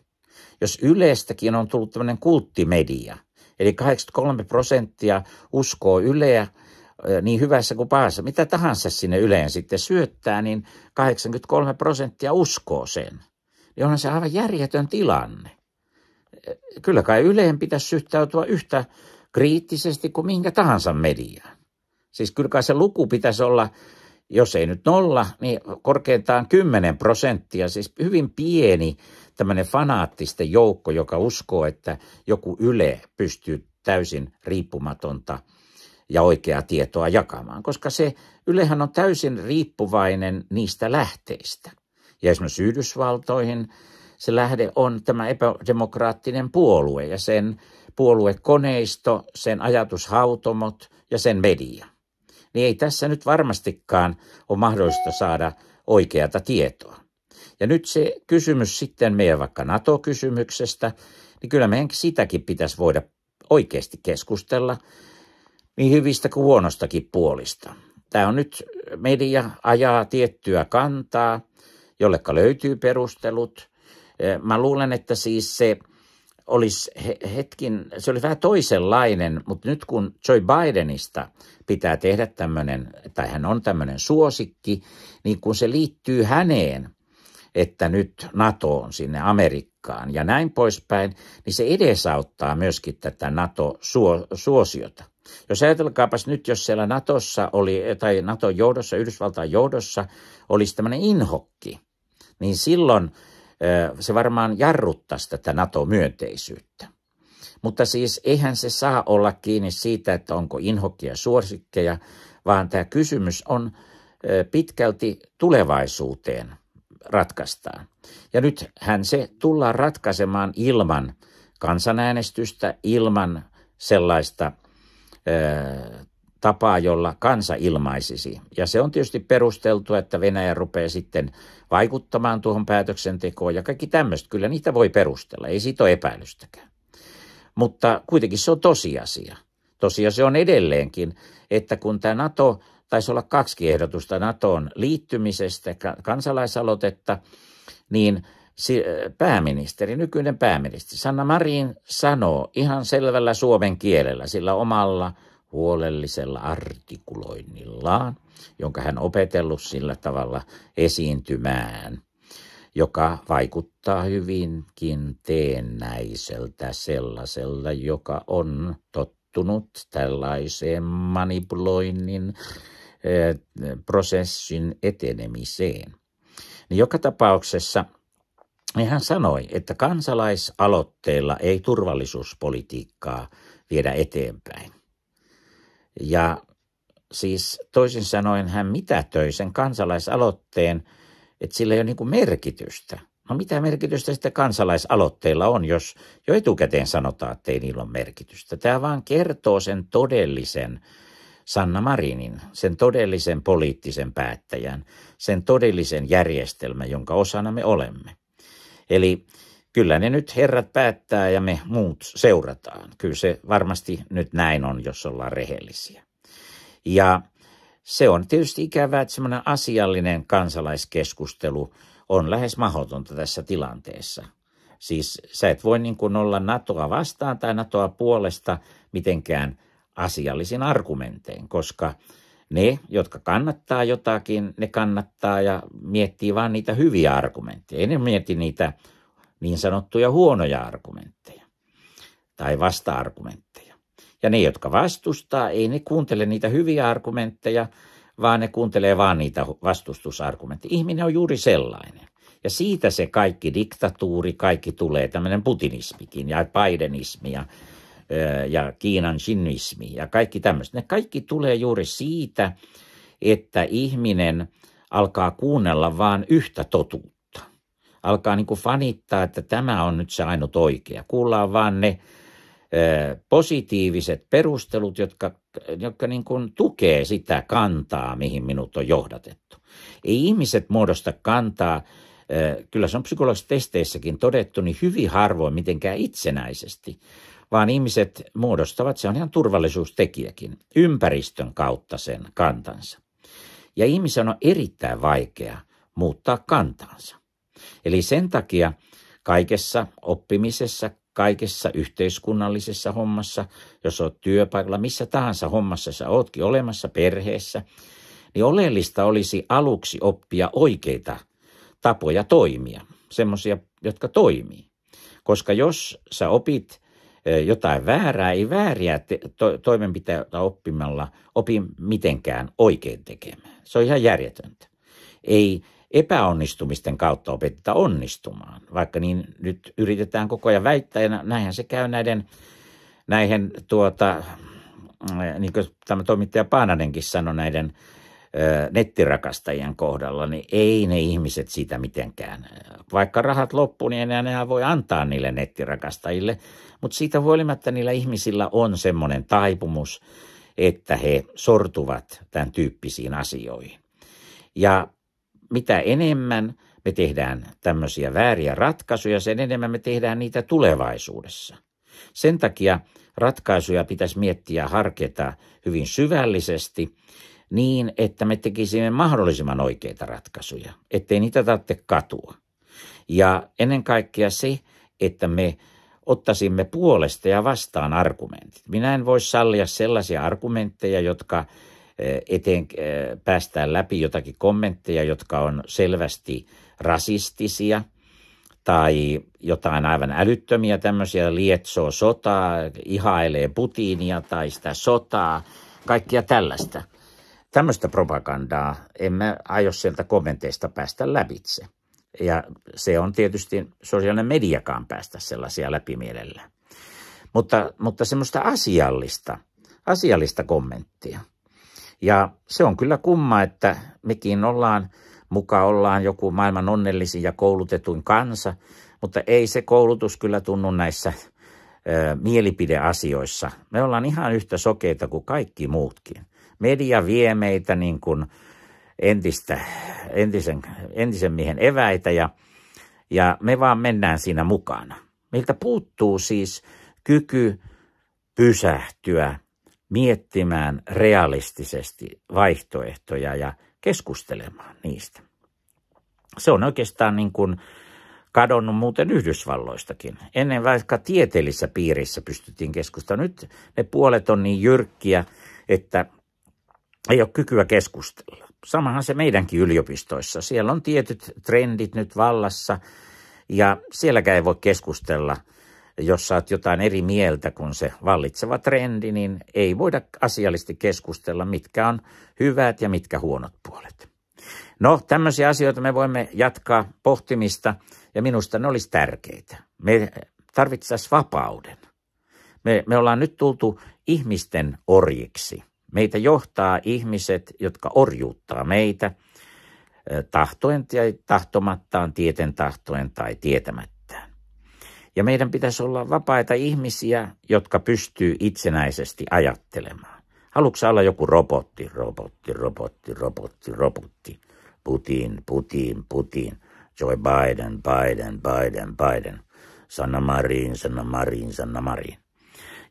jos yleistäkin on tullut tämmöinen kulttimedia, eli 83 prosenttia uskoo Yleä niin hyvässä kuin pahassa, mitä tahansa sinne Yleen sitten syöttää, niin 83 prosenttia uskoo sen. Niin onhan se aivan järjetön tilanne. Kyllä kai Yleen pitäisi syhtäytyä yhtä kriittisesti kuin minkä tahansa mediaan. Siis kyllä kai se luku pitäisi olla jos ei nyt nolla, niin korkeintaan 10 prosenttia, siis hyvin pieni tämmöinen fanaattisten joukko, joka uskoo, että joku Yle pystyy täysin riippumatonta ja oikeaa tietoa jakamaan, koska se Ylehän on täysin riippuvainen niistä lähteistä. Ja esimerkiksi Yhdysvaltoihin se lähde on tämä epädemokraattinen puolue ja sen puoluekoneisto, sen ajatushautomot ja sen media niin ei tässä nyt varmastikaan ole mahdollista saada oikeata tietoa. Ja nyt se kysymys sitten meidän vaikka NATO-kysymyksestä, niin kyllä meidän sitäkin pitäisi voida oikeasti keskustella niin hyvistä kuin huonostakin puolista. Tämä on nyt, media ajaa tiettyä kantaa, jollekka löytyy perustelut. Mä luulen, että siis se – olisi hetkin, se oli vähän toisenlainen, mutta nyt kun Joe Bidenista pitää tehdä tämmöinen, tai hän on tämmöinen suosikki, niin kun se liittyy häneen, että nyt NATO on sinne Amerikkaan ja näin poispäin, niin se edesauttaa myöskin tätä NATO-suosiota. Jos ajatelkaapas nyt, jos siellä Natossa oli, tai NATO-johdossa, Yhdysvaltain johdossa, olisi tämmöinen inhokki, niin silloin – se varmaan jarruttaisi tätä NATO-myönteisyyttä. Mutta siis eihän se saa olla kiinni siitä, että onko inhokkia suosikkeja, vaan tämä kysymys on pitkälti tulevaisuuteen ratkaistaan. Ja nyt hän se tullaan ratkaisemaan ilman kansanäänestystä, ilman sellaista tapaa, jolla kansa ilmaisisi. Ja se on tietysti perusteltu, että Venäjä rupeaa sitten vaikuttamaan tuohon päätöksentekoon ja kaikki tämmöistä. Kyllä niitä voi perustella, ei siitä ole epäilystäkään. Mutta kuitenkin se on tosiasia. Tosiasia on edelleenkin, että kun tämä NATO, taisi olla kaksi ehdotusta NATOon liittymisestä, kansalaisaloitetta, niin pääministeri, nykyinen pääministeri Sanna Marin sanoo ihan selvällä suomen kielellä, sillä omalla – huolellisella artikuloinnillaan, jonka hän opetellut sillä tavalla esiintymään, joka vaikuttaa hyvinkin teennäiseltä sellaisella, joka on tottunut tällaiseen manipuloinnin eh, prosessin etenemiseen. Niin joka tapauksessa niin hän sanoi, että kansalaisaloitteilla ei turvallisuuspolitiikkaa viedä eteenpäin. Ja siis toisin sanoen hän mitätöi sen kansalaisaloitteen, että sillä ei ole niin kuin merkitystä. No mitä merkitystä sitten kansalaisaloitteilla on, jos jo etukäteen sanotaan, että ei niillä ole merkitystä. Tämä vaan kertoo sen todellisen Sanna Marinin, sen todellisen poliittisen päättäjän, sen todellisen järjestelmän, jonka osana me olemme. Eli kyllä ne nyt herrat päättää ja me muut seurataan. Kyllä se varmasti nyt näin on, jos ollaan rehellisiä. Ja se on tietysti ikävää, että semmoinen asiallinen kansalaiskeskustelu on lähes mahdotonta tässä tilanteessa. Siis sä et voi niin kuin olla NATOa vastaan tai NATOa puolesta mitenkään asiallisin argumentein, koska ne, jotka kannattaa jotakin, ne kannattaa ja miettii vaan niitä hyviä argumentteja. Ei ne mieti niitä niin sanottuja huonoja argumentteja tai vasta-argumentteja. Ja ne, jotka vastustaa, ei ne kuuntele niitä hyviä argumentteja, vaan ne kuuntelee vain niitä vastustusargumentteja. Ihminen on juuri sellainen. Ja siitä se kaikki diktatuuri, kaikki tulee, tämmöinen putinismikin ja Bidenismi ja, ja Kiinan sinismi ja kaikki tämmöiset. Ne kaikki tulee juuri siitä, että ihminen alkaa kuunnella vain yhtä totuutta alkaa niin kuin fanittaa, että tämä on nyt se ainut oikea. Kuullaan vaan ne ö, positiiviset perustelut, jotka, jotka niin kuin tukee sitä kantaa, mihin minut on johdatettu. Ei ihmiset muodosta kantaa, ö, kyllä se on psykologisissa testeissäkin todettu, niin hyvin harvoin mitenkään itsenäisesti, vaan ihmiset muodostavat, se on ihan turvallisuustekijäkin, ympäristön kautta sen kantansa. Ja ihmisen on erittäin vaikea muuttaa kantansa. Eli sen takia kaikessa oppimisessa, kaikessa yhteiskunnallisessa hommassa, jos olet työpaikalla, missä tahansa hommassa sä ootkin olemassa perheessä, niin oleellista olisi aluksi oppia oikeita tapoja toimia, semmoisia, jotka toimii. Koska jos sä opit e, jotain väärää, ei vääriä toimenpiteitä oppimalla opi mitenkään oikein tekemään. Se on ihan järjetöntä. Ei epäonnistumisten kautta opeteta onnistumaan, vaikka niin nyt yritetään koko ajan väittää, ja näinhän se käy näiden, näihin tuota, äh, niin kuin tämä toimittaja Paananenkin sanoi näiden ö, äh, nettirakastajien kohdalla, niin ei ne ihmiset siitä mitenkään. Äh, vaikka rahat loppu, niin enää nehän voi antaa niille nettirakastajille, mutta siitä huolimatta niillä ihmisillä on semmoinen taipumus, että he sortuvat tämän tyyppisiin asioihin. Ja mitä enemmän me tehdään tämmöisiä vääriä ratkaisuja, sen enemmän me tehdään niitä tulevaisuudessa. Sen takia ratkaisuja pitäisi miettiä harkita hyvin syvällisesti niin, että me tekisimme mahdollisimman oikeita ratkaisuja, ettei niitä tarvitse katua. Ja ennen kaikkea se, että me ottaisimme puolesta ja vastaan argumentit. Minä en voi sallia sellaisia argumentteja, jotka eteen päästään läpi jotakin kommentteja, jotka on selvästi rasistisia tai jotain aivan älyttömiä tämmöisiä, lietsoo sotaa, ihailee Putinia tai sitä sotaa, kaikkia tällaista. Tämmöistä propagandaa emme aio sieltä kommenteista päästä lävitse. Ja se on tietysti sosiaalinen mediakaan päästä sellaisia läpi mielellään. Mutta, mutta semmoista asiallista, asiallista kommenttia – ja se on kyllä kumma, että mekin ollaan, muka ollaan joku maailman onnellisin ja koulutetuin kansa, mutta ei se koulutus kyllä tunnu näissä ö, mielipideasioissa. Me ollaan ihan yhtä sokeita kuin kaikki muutkin. Media vie meitä niin kuin entistä, entisen, entisen miehen eväitä ja, ja me vaan mennään siinä mukana. Meiltä puuttuu siis kyky pysähtyä – miettimään realistisesti vaihtoehtoja ja keskustelemaan niistä. Se on oikeastaan niin kuin kadonnut muuten Yhdysvalloistakin. Ennen vaikka tieteellisessä piirissä pystyttiin keskustamaan. Nyt ne puolet on niin jyrkkiä, että ei ole kykyä keskustella. Samahan se meidänkin yliopistoissa. Siellä on tietyt trendit nyt vallassa ja sielläkään ei voi keskustella – jos saat jotain eri mieltä kuin se vallitseva trendi, niin ei voida asiallisesti keskustella, mitkä on hyvät ja mitkä huonot puolet. No, tämmöisiä asioita me voimme jatkaa pohtimista ja minusta ne olisi tärkeitä. Me tarvitsisimme vapauden. Me, me ollaan nyt tultu ihmisten orjiksi. Meitä johtaa ihmiset, jotka orjuuttaa meitä eh, tahtoen tai tahtomattaan, tieten tahtoen tai tietämättä ja meidän pitäisi olla vapaita ihmisiä, jotka pystyy itsenäisesti ajattelemaan. Haluatko olla joku robotti, robotti, robotti, robotti, robotti? Putin, Putin, Putin, Joe Biden, Biden, Biden, Biden, Sanna Marin, Sanna Marin, Sanna Marin.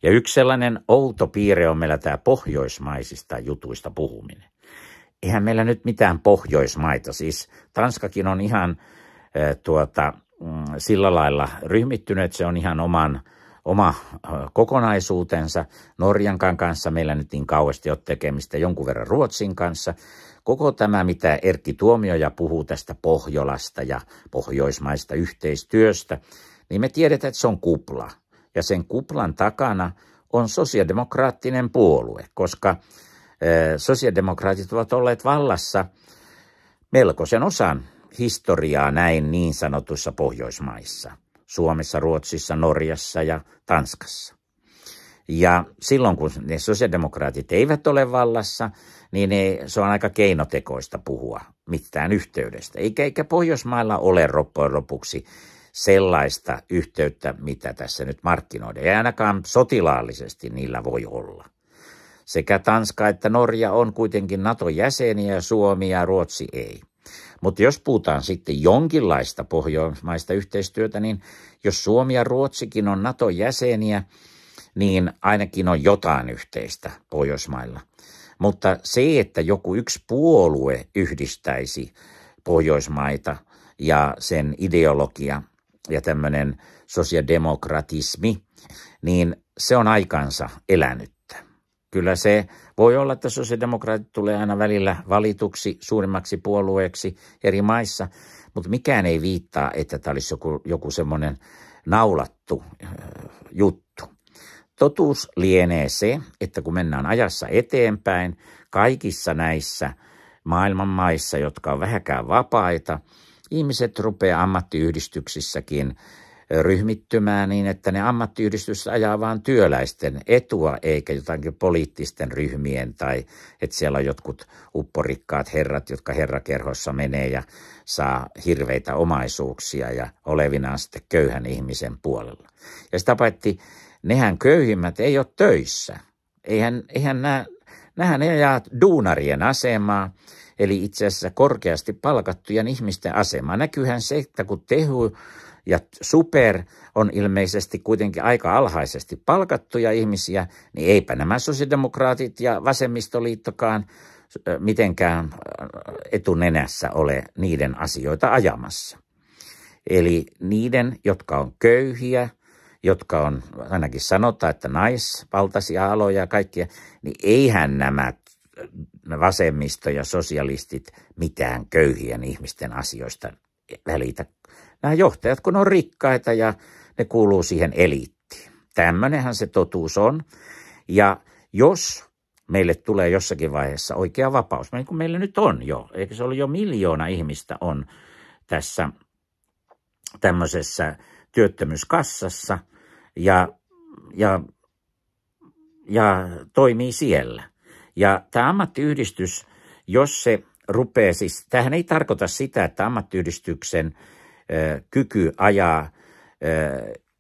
Ja yksi sellainen outo piirre on meillä tämä pohjoismaisista jutuista puhuminen. Eihän meillä nyt mitään pohjoismaita, siis Tanskakin on ihan äh, tuota, Mm, sillä lailla ryhmittyneet. Se on ihan oman, oma kokonaisuutensa. Norjankaan kanssa meillä nyt niin kauheasti ole tekemistä, jonkun verran Ruotsin kanssa. Koko tämä, mitä Erkki Tuomioja puhuu tästä Pohjolasta ja pohjoismaista yhteistyöstä, niin me tiedetään, että se on kupla. Ja sen kuplan takana on sosiaalidemokraattinen puolue, koska sosiaalidemokraatit ovat olleet vallassa melkoisen osan historiaa näin niin sanotuissa Pohjoismaissa, Suomessa, Ruotsissa, Norjassa ja Tanskassa. Ja silloin, kun ne sosiaalidemokraatit eivät ole vallassa, niin ei, se on aika keinotekoista puhua mitään yhteydestä. Eikä, eikä Pohjoismailla ole loppujen lopuksi sellaista yhteyttä, mitä tässä nyt markkinoidaan. ja ainakaan sotilaallisesti niillä voi olla. Sekä Tanska että Norja on kuitenkin NATO-jäseniä, Suomi ja Ruotsi ei. Mutta jos puhutaan sitten jonkinlaista pohjoismaista yhteistyötä, niin jos Suomi ja Ruotsikin on NATO-jäseniä, niin ainakin on jotain yhteistä Pohjoismailla. Mutta se, että joku yksi puolue yhdistäisi Pohjoismaita ja sen ideologia ja tämmöinen sosiodemokratismi, niin se on aikansa elänyt kyllä se voi olla, että sosiaalidemokraatit tulee aina välillä valituksi suurimmaksi puolueeksi eri maissa, mutta mikään ei viittaa, että tämä olisi joku, joku semmoinen naulattu äh, juttu. Totuus lienee se, että kun mennään ajassa eteenpäin kaikissa näissä maailman maissa, jotka on vähäkään vapaita, ihmiset rupeaa ammattiyhdistyksissäkin ryhmittymää niin, että ne ammattiyhdistys ajaa vain työläisten etua eikä jotakin poliittisten ryhmien tai että siellä on jotkut upporikkaat herrat, jotka herrakerhossa menee ja saa hirveitä omaisuuksia ja olevinaan sitten köyhän ihmisen puolella. Ja sitä paitsi nehän köyhimmät ei ole töissä. Eihän, eihän nämä, nämähän ei ajaa duunarien asemaa eli itse asiassa korkeasti palkattujen ihmisten asema. Näkyyhän se, että kun tehu, ja super on ilmeisesti kuitenkin aika alhaisesti palkattuja ihmisiä, niin eipä nämä sosiaalidemokraatit ja vasemmistoliittokaan mitenkään etunenässä ole niiden asioita ajamassa. Eli niiden, jotka on köyhiä, jotka on, ainakin sanotaan, että naisvaltaisia aloja ja kaikkia, niin eihän nämä vasemmisto ja sosialistit mitään köyhien ihmisten asioista e-, välitä nämä johtajat kun on rikkaita ja ne kuuluu siihen eliittiin. Tämmöinenhän se totuus on. Ja jos meille tulee jossakin vaiheessa oikea vapaus, niin kuin meillä nyt on jo, eikö se ole jo miljoona ihmistä on tässä tämmöisessä työttömyyskassassa ja, ja, ja toimii siellä. Ja tämä ammattiyhdistys, jos se rupeaa, siis tähän ei tarkoita sitä, että ammattiyhdistyksen – kyky ajaa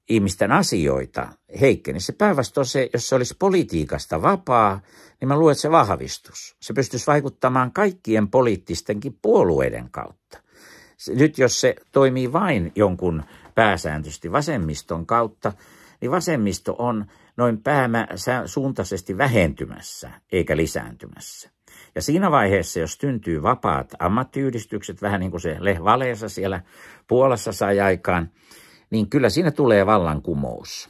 ihmisten asioita heikkeni. Se päinvastoin se, jos se olisi politiikasta vapaa, niin mä luulen, että se vahvistus. Se pystyisi vaikuttamaan kaikkien poliittistenkin puolueiden kautta. Nyt jos se toimii vain jonkun pääsääntöisesti vasemmiston kautta, niin vasemmisto on noin päämä suuntaisesti vähentymässä eikä lisääntymässä. Ja siinä vaiheessa, jos syntyy vapaat ammattiyhdistykset, vähän niin kuin se Leh Valeessa siellä Puolassa sai aikaan, niin kyllä siinä tulee vallankumous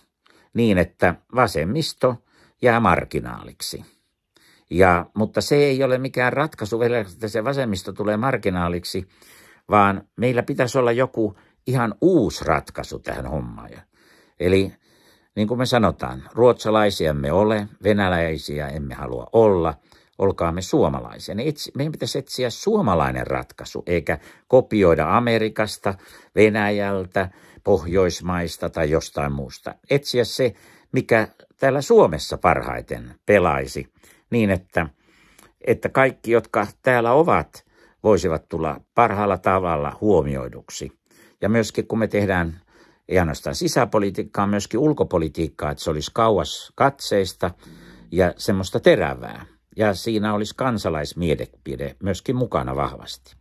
niin, että vasemmisto jää marginaaliksi. Ja, mutta se ei ole mikään ratkaisu vielä, että se vasemmisto tulee marginaaliksi, vaan meillä pitäisi olla joku ihan uusi ratkaisu tähän hommaan. Eli niin kuin me sanotaan, ruotsalaisia emme ole, venäläisiä emme halua olla – olkaamme suomalaisia. Niin etsi, meidän pitäisi etsiä suomalainen ratkaisu, eikä kopioida Amerikasta, Venäjältä, Pohjoismaista tai jostain muusta. Etsiä se, mikä täällä Suomessa parhaiten pelaisi niin, että, että kaikki, jotka täällä ovat, voisivat tulla parhaalla tavalla huomioiduksi. Ja myöskin kun me tehdään ei ainoastaan sisäpolitiikkaa, myöskin ulkopolitiikkaa, että se olisi kauas katseista ja semmoista terävää ja siinä olisi kansalaismielipide myöskin mukana vahvasti.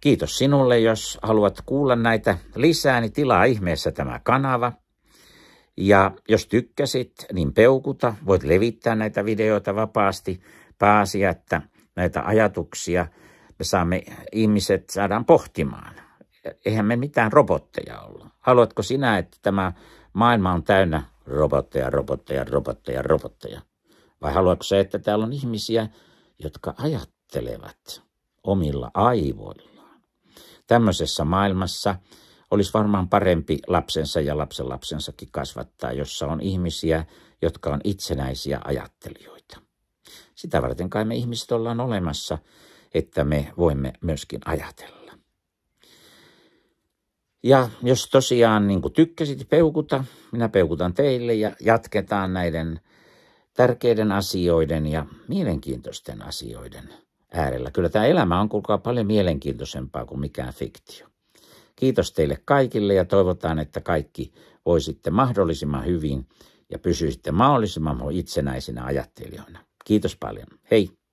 Kiitos sinulle, jos haluat kuulla näitä lisää, niin tilaa ihmeessä tämä kanava. Ja jos tykkäsit, niin peukuta, voit levittää näitä videoita vapaasti pääasia, että näitä ajatuksia me saamme, ihmiset saadaan pohtimaan. Eihän me mitään robotteja olla. Haluatko sinä, että tämä maailma on täynnä robotteja, robotteja, robotteja, robotteja? Vai haluatko se, että täällä on ihmisiä, jotka ajattelevat omilla aivoillaan? Tämmöisessä maailmassa olisi varmaan parempi lapsensa ja lapsenlapsensakin kasvattaa, jossa on ihmisiä, jotka on itsenäisiä ajattelijoita. Sitä varten kai me ihmiset ollaan olemassa, että me voimme myöskin ajatella. Ja jos tosiaan niin tykkäsit peukuta, minä peukutan teille ja jatketaan näiden tärkeiden asioiden ja mielenkiintoisten asioiden äärellä. Kyllä tämä elämä on kuulkaa paljon mielenkiintoisempaa kuin mikään fiktio. Kiitos teille kaikille ja toivotaan, että kaikki voisitte mahdollisimman hyvin ja pysyisitte mahdollisimman itsenäisinä ajattelijoina. Kiitos paljon. Hei!